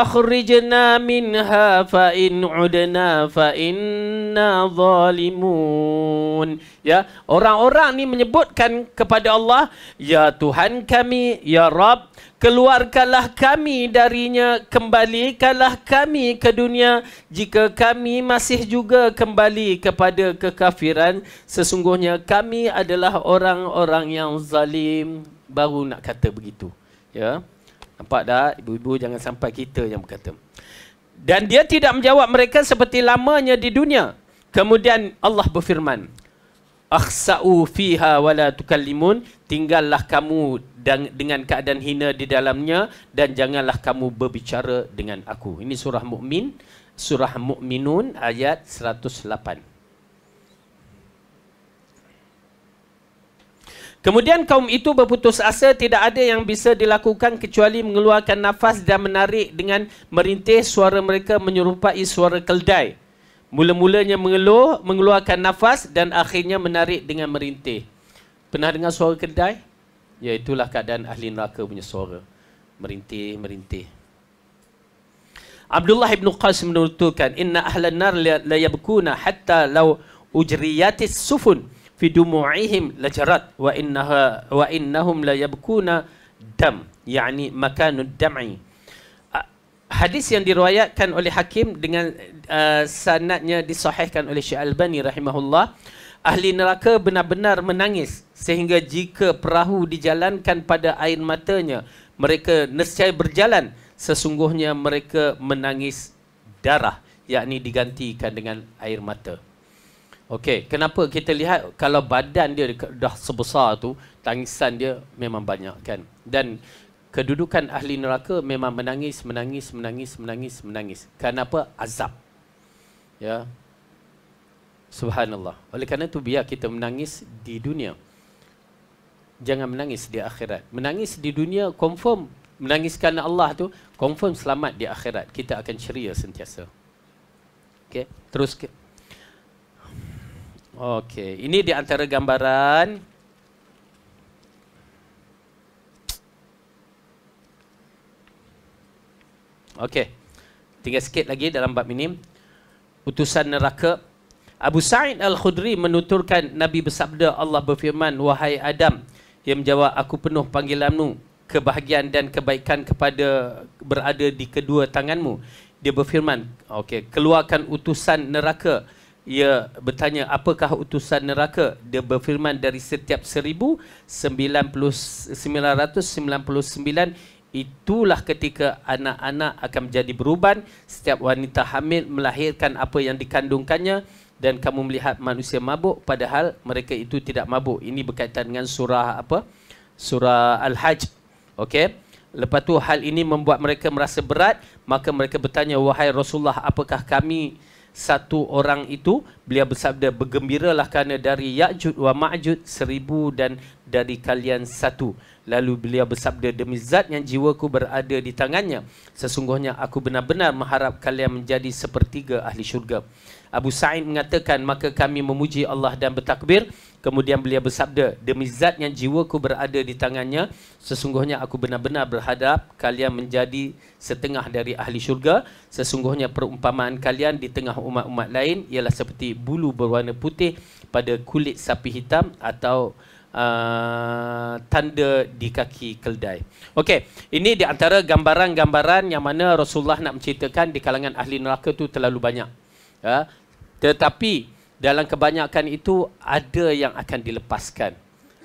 A: akhrijna minha fa in udna fa inna zalimun ya orang-orang ni menyebutkan kepada Allah ya tuhan kami ya rab keluarkanlah kami darinya kembalikanlah kami ke dunia jika kami masih juga kembali kepada kekafiran sesungguhnya kami adalah orang-orang yang zalim baru nak kata begitu. Ya. Nampak dah, Ibu-ibu jangan sampai kita yang berkata. Dan dia tidak menjawab mereka seperti lamanya di dunia. Kemudian Allah berfirman. Akhsa'u fiha wala tukallimun. Tinggallah kamu dengan keadaan hina di dalamnya. Dan janganlah kamu berbicara dengan aku. Ini surah Mukmin, Surah Mukminun ayat 108. Kemudian kaum itu berputus asa tidak ada yang bisa dilakukan kecuali mengeluarkan nafas dan menarik dengan merintih suara mereka menyerupai suara keldai. Mula-mulanya mengeluh, mengeluarkan nafas dan akhirnya menarik dengan merintih. Pernah dengar suara keldai? Ya itulah keadaan ahli neraka punya suara. Merintih, merintih. Abdullah ibn Qasim menurutkan Inna ahlan nar layabkuna hatta law ujriyatis sufun fi dumu'ihim lajarat wa innaha wa innahum la yabkuna dam yani makanud dam'i ah, hadis yang diriwayatkan oleh hakim dengan uh, sanadnya disahihkan oleh Syekh Albani rahimahullah ahli neraka benar-benar menangis sehingga jika perahu dijalankan pada air matanya mereka nescaya berjalan sesungguhnya mereka menangis darah yakni digantikan dengan air mata Okey, kenapa kita lihat kalau badan dia dah sebesar tu, tangisan dia memang banyak kan. Dan kedudukan ahli neraka memang menangis, menangis, menangis, menangis, menangis. Kenapa? Azab. Ya. Subhanallah. Oleh kerana itu biar kita menangis di dunia. Jangan menangis di akhirat. Menangis di dunia confirm menangis kerana Allah tu confirm selamat di akhirat. Kita akan ceria sentiasa. Okey, terus Okey, ini di antara gambaran. Okey. Tinggal sikit lagi dalam bab ini. Putusan neraka. Abu Sa'id Al-Khudri menuturkan Nabi bersabda Allah berfirman, "Wahai Adam, ia menjawab, aku penuh panggilanmu, kebahagiaan dan kebaikan kepada berada di kedua tanganmu." Dia berfirman, "Okey, keluarkan utusan neraka." ia bertanya apakah utusan neraka dia berfirman dari setiap 1999 itulah ketika anak-anak akan menjadi beruban setiap wanita hamil melahirkan apa yang dikandungkannya dan kamu melihat manusia mabuk padahal mereka itu tidak mabuk ini berkaitan dengan surah apa surah al-hajj okey lepas tu hal ini membuat mereka merasa berat maka mereka bertanya wahai rasulullah apakah kami satu orang itu beliau bersabda bergembiralah kerana dari Ya'jud wa Ma'jud seribu dan dari kalian satu lalu beliau bersabda demi zat yang jiwaku berada di tangannya sesungguhnya aku benar-benar mengharap kalian menjadi sepertiga ahli syurga Abu Sa'id mengatakan maka kami memuji Allah dan bertakbir kemudian beliau bersabda demi zat yang jiwaku berada di tangannya sesungguhnya aku benar-benar berhadap kalian menjadi setengah dari ahli syurga sesungguhnya perumpamaan kalian di tengah umat-umat lain ialah seperti bulu berwarna putih pada kulit sapi hitam atau Uh, tanda di kaki keldai. Okey, ini di antara gambaran-gambaran yang mana Rasulullah nak menceritakan di kalangan ahli neraka tu terlalu banyak. Ya. Tetapi dalam kebanyakan itu ada yang akan dilepaskan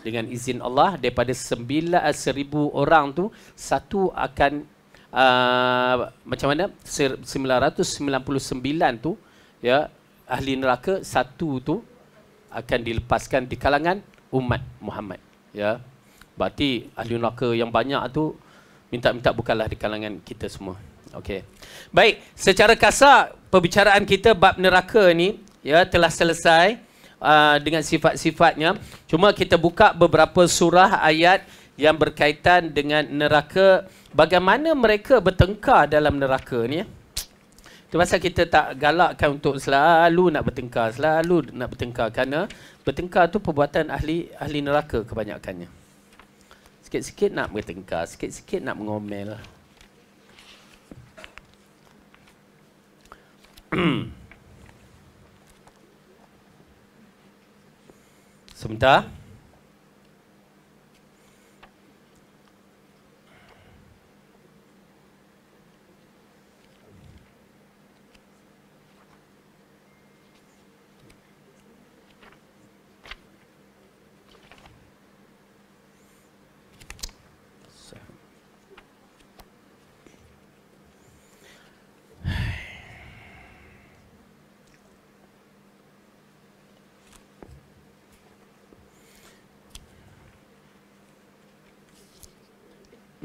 A: dengan izin Allah daripada sembilan eh, seribu orang tu satu akan uh, macam mana sembilan sembilan ratus puluh sembilan tu ya ahli neraka satu tu akan dilepaskan di kalangan umat Muhammad ya berarti ahli neraka yang banyak tu minta-minta bukanlah di kalangan kita semua Okey. Baik, secara kasar perbicaraan kita bab neraka ni ya telah selesai uh, dengan sifat-sifatnya. Cuma kita buka beberapa surah ayat yang berkaitan dengan neraka bagaimana mereka bertengkar dalam neraka ni ya. Itu pasal kita tak galakkan untuk selalu nak bertengkar, selalu nak bertengkar kerana bertengkar tu perbuatan ahli ahli neraka kebanyakannya. Sikit-sikit nak bertengkar, sikit-sikit nak mengomel. sebentar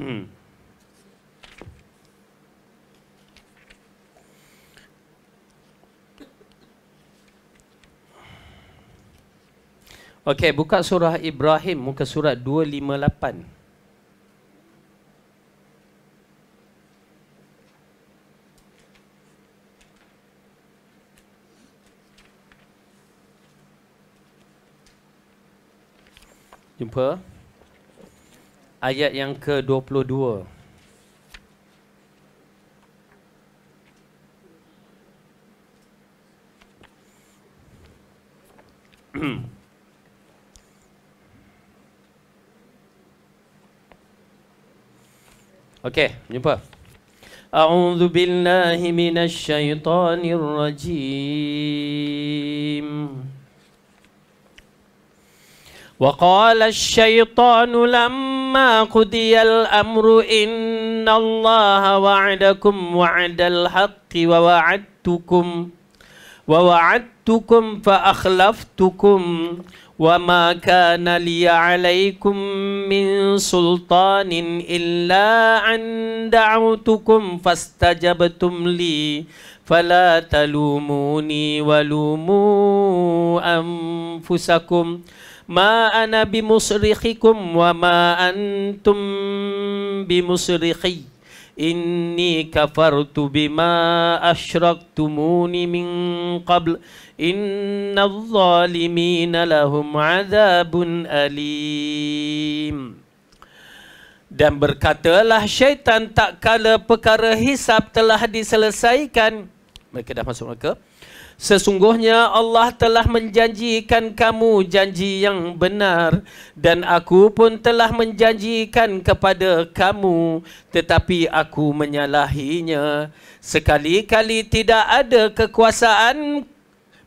A: Hmm. Okey, buka surah Ibrahim muka surat 258. Jumpa ayat yang ke-22 Okey, jumpa. A'udzu billahi minasy syaithanir rajim. Wa qala asy-syaitanu lam فلما قضي الأمر إن الله وعدكم وعد الحق ووعدتكم ووعدتكم فأخلفتكم وما كان لي عليكم من سلطان إلا أن دعوتكم فاستجبتم لي فلا تلوموني ولوموا أنفسكم ma ana bi musrikhikum wa ma antum bi musrikhi inni kafartu bima asyraktumuni min qabl inna al zalimina lahum azabun alim dan berkatalah syaitan tak kala perkara hisap telah diselesaikan. Mereka dah masuk mereka. Sesungguhnya Allah telah menjanjikan kamu janji yang benar dan aku pun telah menjanjikan kepada kamu tetapi aku menyalahinya sekali-kali tidak ada kekuasaan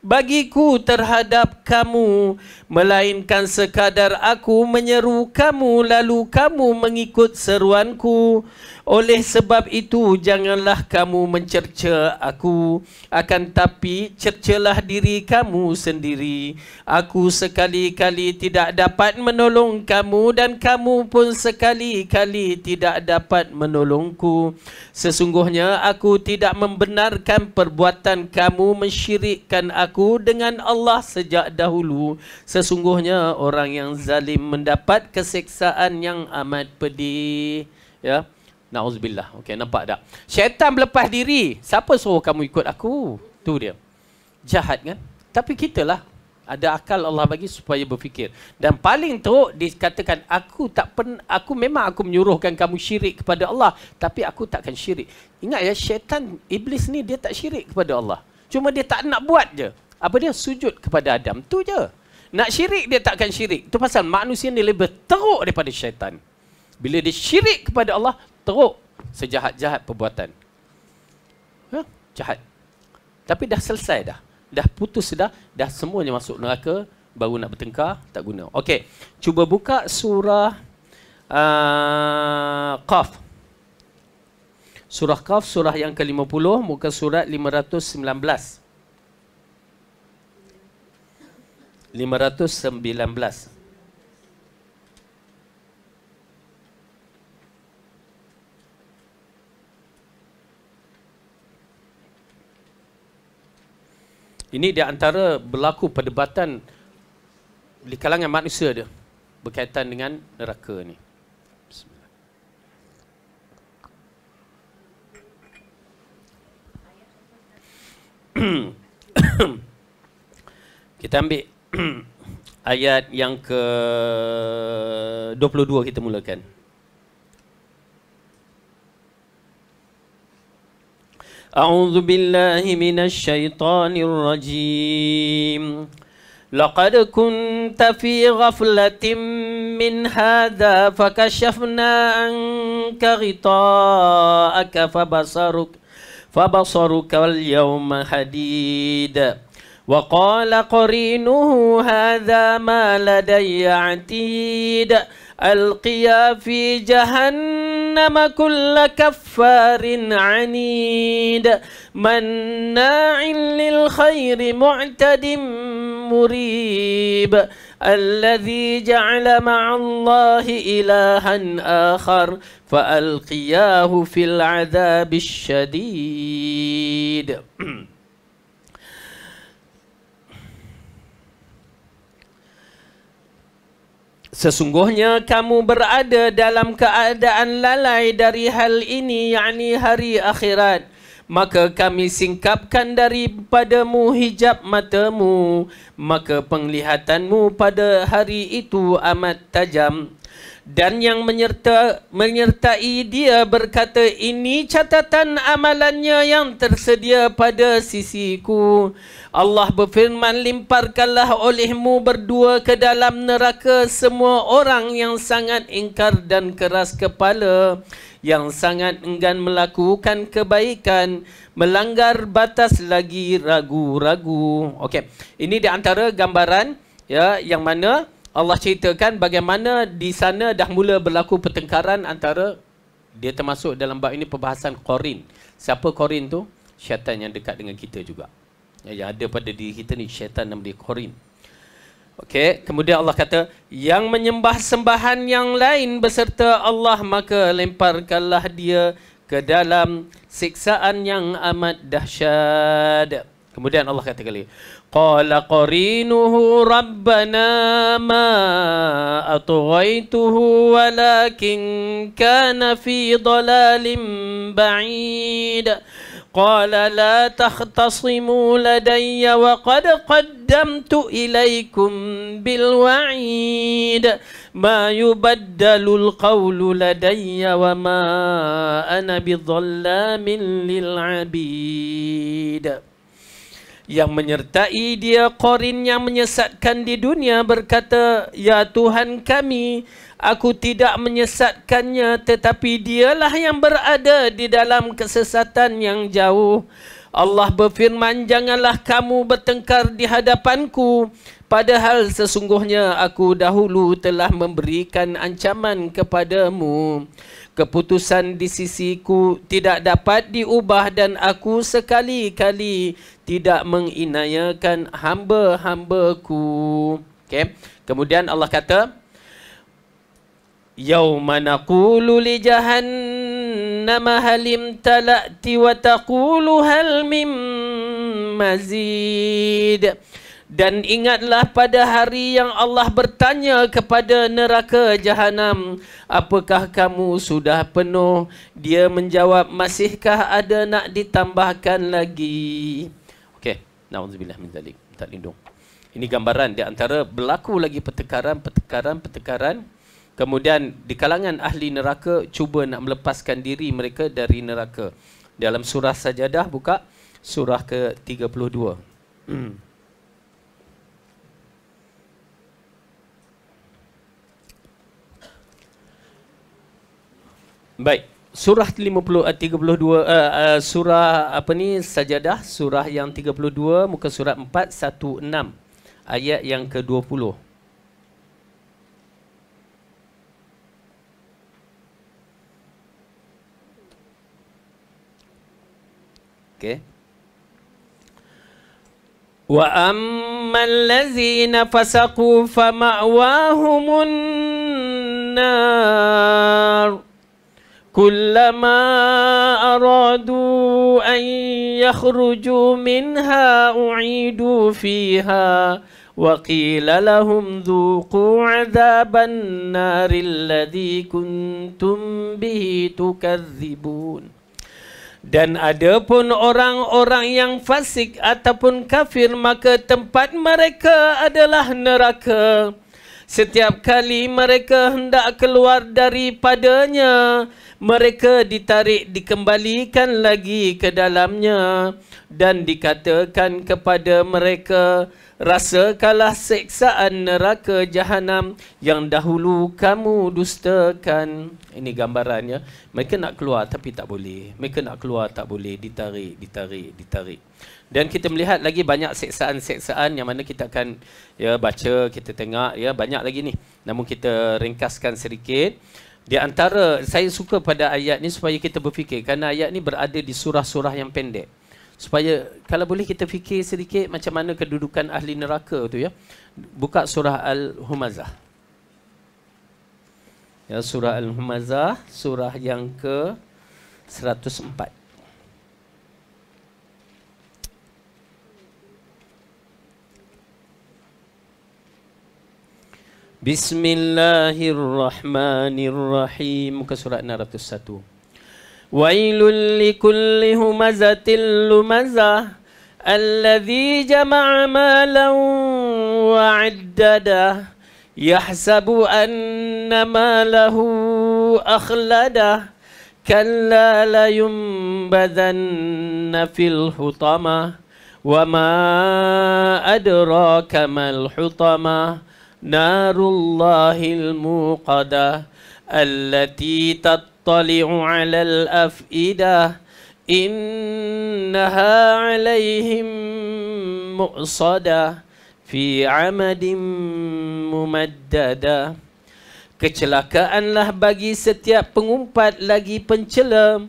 A: bagiku terhadap kamu melainkan sekadar aku menyeru kamu lalu kamu mengikut seruanku oleh sebab itu janganlah kamu mencerca aku akan tapi cercalah diri kamu sendiri aku sekali-kali tidak dapat menolong kamu dan kamu pun sekali-kali tidak dapat menolongku sesungguhnya aku tidak membenarkan perbuatan kamu mensyirikkan aku aku dengan Allah sejak dahulu sesungguhnya orang yang zalim mendapat keseksaan yang amat pedih ya nauzubillah okey nampak tak syaitan berlepas diri siapa suruh kamu ikut aku tu dia jahat kan tapi kita lah ada akal Allah bagi supaya berfikir dan paling teruk dikatakan aku tak pen aku memang aku menyuruhkan kamu syirik kepada Allah tapi aku takkan syirik ingat ya syaitan iblis ni dia tak syirik kepada Allah Cuma dia tak nak buat je. Apa dia? Sujud kepada Adam. tu je. Nak syirik, dia takkan syirik. Itu pasal manusia ni lebih teruk daripada syaitan. Bila dia syirik kepada Allah, teruk sejahat-jahat perbuatan. Ya, jahat. Tapi dah selesai dah. Dah putus dah. Dah semuanya masuk neraka. Baru nak bertengkar, tak guna. Okey. Cuba buka surah uh, Qaf. Qaf. Surah Qaf surah yang ke-50 muka surat 519 Ini di antara berlaku perdebatan di kalangan manusia dia berkaitan dengan neraka ni. kita ambil ayat yang ke 22 kita mulakan أعوذ بالله من الشيطان الرجيم لقد كنت في غفلة من هذا فكشفنا عنك غطاءك فبصرك فبصرك اليوم حديد وقال قرينه هذا ما لدي عتيد ألقيا في جهنم جهنم كل كفار عنيد مناع للخير معتد مريب الذي جعل مع الله إلها آخر فألقياه في العذاب الشديد Sesungguhnya kamu berada dalam keadaan lalai dari hal ini, yakni hari akhirat. Maka kami singkapkan daripadamu hijab matamu. Maka penglihatanmu pada hari itu amat tajam dan yang menyerta, menyertai dia berkata ini catatan amalannya yang tersedia pada sisiku Allah berfirman limparkanlah olehmu berdua ke dalam neraka semua orang yang sangat ingkar dan keras kepala yang sangat enggan melakukan kebaikan melanggar batas lagi ragu-ragu okey ini di antara gambaran ya yang mana Allah ceritakan bagaimana di sana dah mula berlaku pertengkaran antara dia termasuk dalam bab ini perbahasan Korin. Siapa Korin tu? Syaitan yang dekat dengan kita juga. Ya, yang ada pada diri kita ni syaitan nama dia Korin. Okey, kemudian Allah kata yang menyembah sembahan yang lain beserta Allah maka lemparkanlah dia ke dalam siksaan yang amat dahsyat. Kemudian Allah kata kali, qala qarinuhu rabbana ma atghaituhu walakin kana fi dalalim ba'id. قال لا تختصموا لدي وقد قدمت إليكم بالوعيد ما يبدل القول لدي وما أنا بظلام للعبيد yang menyertai dia korin yang menyesatkan di dunia berkata ya Tuhan kami aku tidak menyesatkannya tetapi dialah yang berada di dalam kesesatan yang jauh Allah berfirman janganlah kamu bertengkar di hadapanku padahal sesungguhnya aku dahulu telah memberikan ancaman kepadamu Keputusan di sisiku tidak dapat diubah dan aku sekali-kali tidak menginayakan hamba-hambaku. Okay. Kemudian Allah kata, Yawma naqulu li jahannam halim talati wa taqulu hal mim mazid dan ingatlah pada hari yang Allah bertanya kepada neraka jahanam apakah kamu sudah penuh dia menjawab masihkah ada nak ditambahkan lagi okey naudzubillah min zalik tak lindung ini gambaran di antara berlaku lagi petekaran, petekaran, petekaran. kemudian di kalangan ahli neraka cuba nak melepaskan diri mereka dari neraka dalam surah sajadah buka surah ke 32 hmm. Baik. Surah 50 uh, 32 uh, uh, surah apa ni sajadah surah yang 32 muka surat 416 ayat yang ke-20. Okay. Wa ammal ladzina fasaqu fa ma'wahumun كلما أرادوا أن يخرجوا منها أعيدوا فيها وقيل لهم ذوقوا عذاب النار الذي كنتم به تكذبون dan ada pun orang-orang yang fasik ataupun kafir maka tempat mereka adalah neraka. Setiap kali mereka hendak keluar daripadanya, mereka ditarik dikembalikan lagi ke dalamnya dan dikatakan kepada mereka rasakanlah seksaan neraka jahanam yang dahulu kamu dustakan ini gambarannya mereka nak keluar tapi tak boleh mereka nak keluar tak boleh ditarik ditarik ditarik dan kita melihat lagi banyak seksaan-seksaan yang mana kita akan ya baca kita tengok ya banyak lagi ni namun kita ringkaskan sedikit di antara saya suka pada ayat ni supaya kita berfikir kerana ayat ni berada di surah-surah yang pendek. Supaya kalau boleh kita fikir sedikit macam mana kedudukan ahli neraka tu ya. Buka surah Al-Humazah. Ya surah Al-Humazah surah yang ke 104. Bismillahirrahmanirrahim Muka surat 601 Wailul likulli humazatil lumazah Alladhi jama'a malan wa'addadah Yahsabu anna malahu akhladah Kalla layumbadhanna fil hutamah Wa ma adraka mal hutamah نار الله الموقدة التي تطلع على الأفئدة إنها عليهم مؤصدة في عمد ممددة Kecelakaanlah bagi setiap pengumpat lagi pencela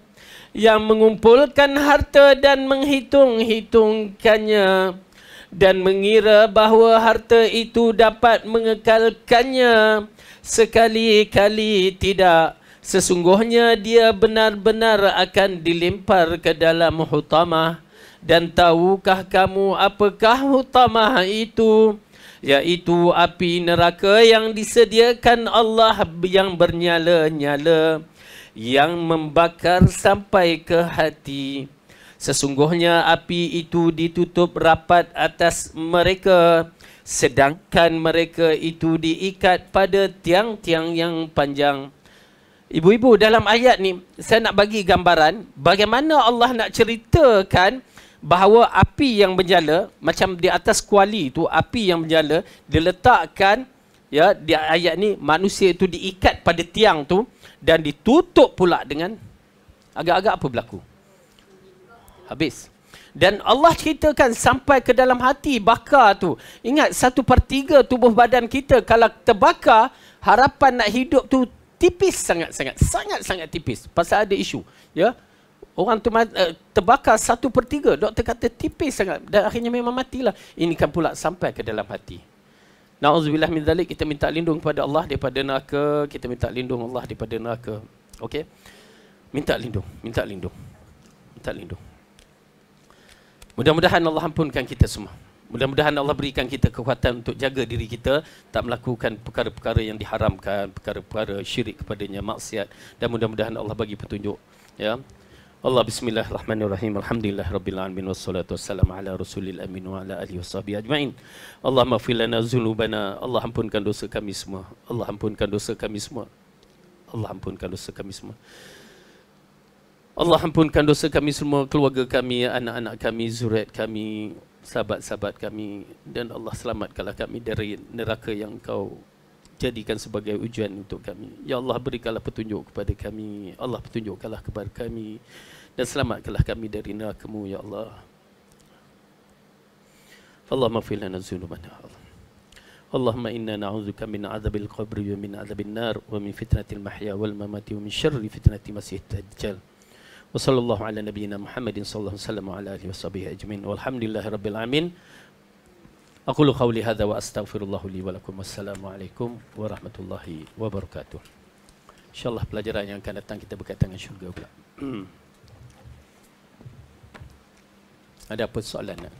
A: yang mengumpulkan harta dan menghitung-hitungkannya dan mengira bahawa harta itu dapat mengekalkannya sekali-kali tidak sesungguhnya dia benar-benar akan dilempar ke dalam hutamah dan tahukah kamu apakah hutamah itu yaitu api neraka yang disediakan Allah yang bernyala-nyala yang membakar sampai ke hati Sesungguhnya api itu ditutup rapat atas mereka sedangkan mereka itu diikat pada tiang-tiang yang panjang. Ibu-ibu, dalam ayat ni saya nak bagi gambaran bagaimana Allah nak ceritakan bahawa api yang menjala macam di atas kuali tu api yang menjala diletakkan ya di ayat ni manusia itu diikat pada tiang tu dan ditutup pula dengan agak-agak apa berlaku? habis. Dan Allah ceritakan sampai ke dalam hati bakar tu. Ingat satu per tiga tubuh badan kita kalau terbakar, harapan nak hidup tu tipis sangat-sangat. Sangat-sangat tipis. Pasal ada isu. Ya? Orang tu eh, terbakar satu per tiga. Doktor kata tipis sangat. Dan akhirnya memang matilah. Ini kan pula sampai ke dalam hati. Na'udzubillah min zalik. Kita minta lindung kepada Allah daripada neraka. Kita minta lindung Allah daripada neraka. Okey? Minta lindung. Minta lindung. Minta lindung. Minta lindung. Mudah-mudahan Allah ampunkan kita semua. Mudah-mudahan Allah berikan kita kekuatan untuk jaga diri kita tak melakukan perkara-perkara yang diharamkan, perkara-perkara syirik kepadanya, maksiat dan mudah-mudahan Allah bagi petunjuk. Ya. Allah bismillahirrahmanirrahim. Alhamdulillah rabbil alamin wassalatu wassalamu ala rasulil amin wa ala alihi washabi ajmain. Allah maghfir lana dzunubana, Allah ampunkan dosa kami semua. Allah ampunkan dosa kami semua. Allah ampunkan dosa kami semua. Allah ampunkan dosa kami semua, keluarga kami, anak-anak kami, zuriat kami, sahabat-sahabat kami dan Allah selamatkanlah kami dari neraka yang kau jadikan sebagai ujian untuk kami. Ya Allah berikanlah petunjuk kepada kami. Allah petunjukkanlah kepada kami dan selamatkanlah kami dari neraka-Mu ya Allah. Allahumma fi lana zunubana Allah. اللهم انا نعوذك min عذاب القبر wa min fitnatil ومن wal المحيا wa min شر فتنه مسيح الدجال sallallahu ala nabiyyina Muhammadin sallallahu alaihi wa ala alihi washabihi ajmain walhamdulillahi rabbil alamin اقول قولي هذا واستغفر الله لي ولكم والسلام عليكم ورحمه الله وبركاته ان pelajaran yang akan datang kita berkaitan dengan syurga pula ada apa soalan nak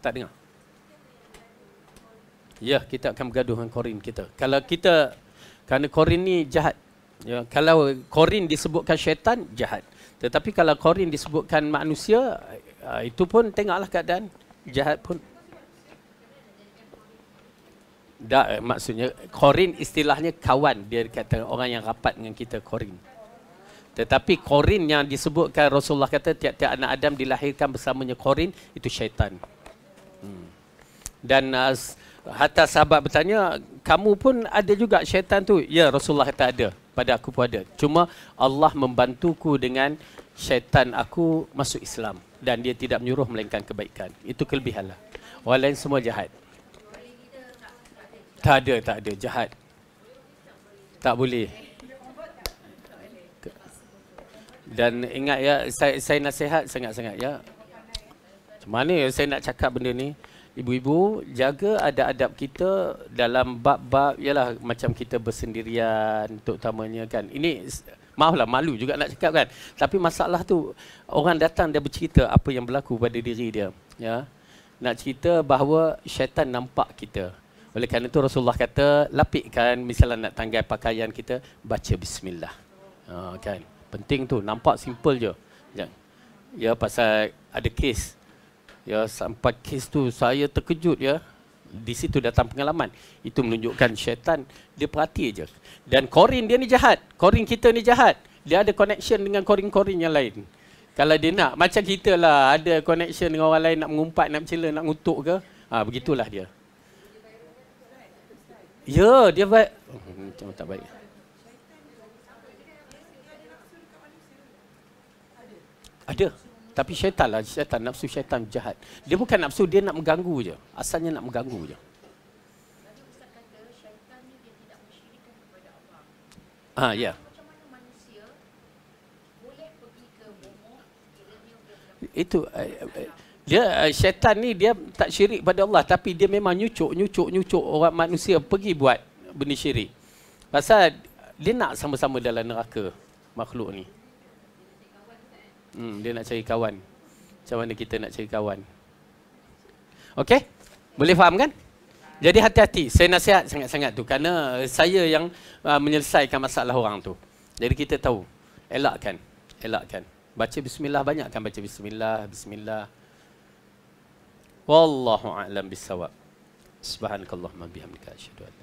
A: Tak dengar. Ya, kita akan bergaduh dengan Korin kita. Kalau kita, kerana Korin ni jahat. Ya, kalau Korin disebutkan syaitan, jahat. Tetapi kalau Korin disebutkan manusia, ah, itu pun tengoklah keadaan. Jahat pun. Tak, eh, maksudnya Korin istilahnya kawan. Dia kata orang yang rapat dengan kita, Korin. Tetapi Korin yang disebutkan Rasulullah kata tiap-tiap anak Adam dilahirkan bersamanya Korin, itu syaitan. Hmm. Dan uh, hatta sahabat bertanya, kamu pun ada juga syaitan tu? Ya, Rasulullah kata ada. Pada aku pun ada. Cuma Allah membantuku dengan syaitan aku masuk Islam. Dan dia tidak menyuruh melainkan kebaikan. Itu kelebihan lah. Orang lain semua jahat. Tak ada, tak ada. Jahat. Tak boleh. Dan ingat ya, saya, saya nasihat sangat-sangat ya. Macam mana saya nak cakap benda ni? Ibu-ibu, jaga adab-adab kita dalam bab-bab, ialah macam kita bersendirian, terutamanya kan. Ini, maaf lah, malu juga nak cakap kan. Tapi masalah tu, orang datang dia bercerita apa yang berlaku pada diri dia. Ya? Nak cerita bahawa syaitan nampak kita. Oleh kerana itu Rasulullah kata, lapikkan misalnya nak tanggai pakaian kita, baca bismillah. Ha, kan? Penting tu, nampak simple je. Ya, ya pasal ada case ya sampai kes tu saya terkejut ya di situ datang pengalaman itu menunjukkan syaitan dia perhati aja dan korin dia ni jahat korin kita ni jahat dia ada connection dengan korin-korin yang lain kalau dia nak macam kita lah ada connection dengan orang lain nak mengumpat nak cela nak ngutuk ke ha, begitulah dia ya dia baik oh, macam tak baik ada tapi syaitan lah syaitan nafsu syaitan jahat dia bukan nafsu dia nak mengganggu je asalnya nak mengganggu je Ha, ya. Yeah. Itu eh, eh, dia eh, syaitan ni dia tak syirik pada Allah tapi dia memang nyucuk nyucuk nyucuk orang manusia pergi buat benda syirik. Pasal dia nak sama-sama dalam neraka makhluk ni. Hmm, dia nak cari kawan. Macam mana kita nak cari kawan. Okey? Boleh faham kan? Jadi hati-hati. Saya nasihat sangat-sangat tu. Kerana saya yang uh, menyelesaikan masalah orang tu. Jadi kita tahu. Elakkan. Elakkan. Baca bismillah banyak kan baca bismillah. Bismillah. Wallahu a'lam bisawab. Subhanakallahumma bihamdika asyhadu an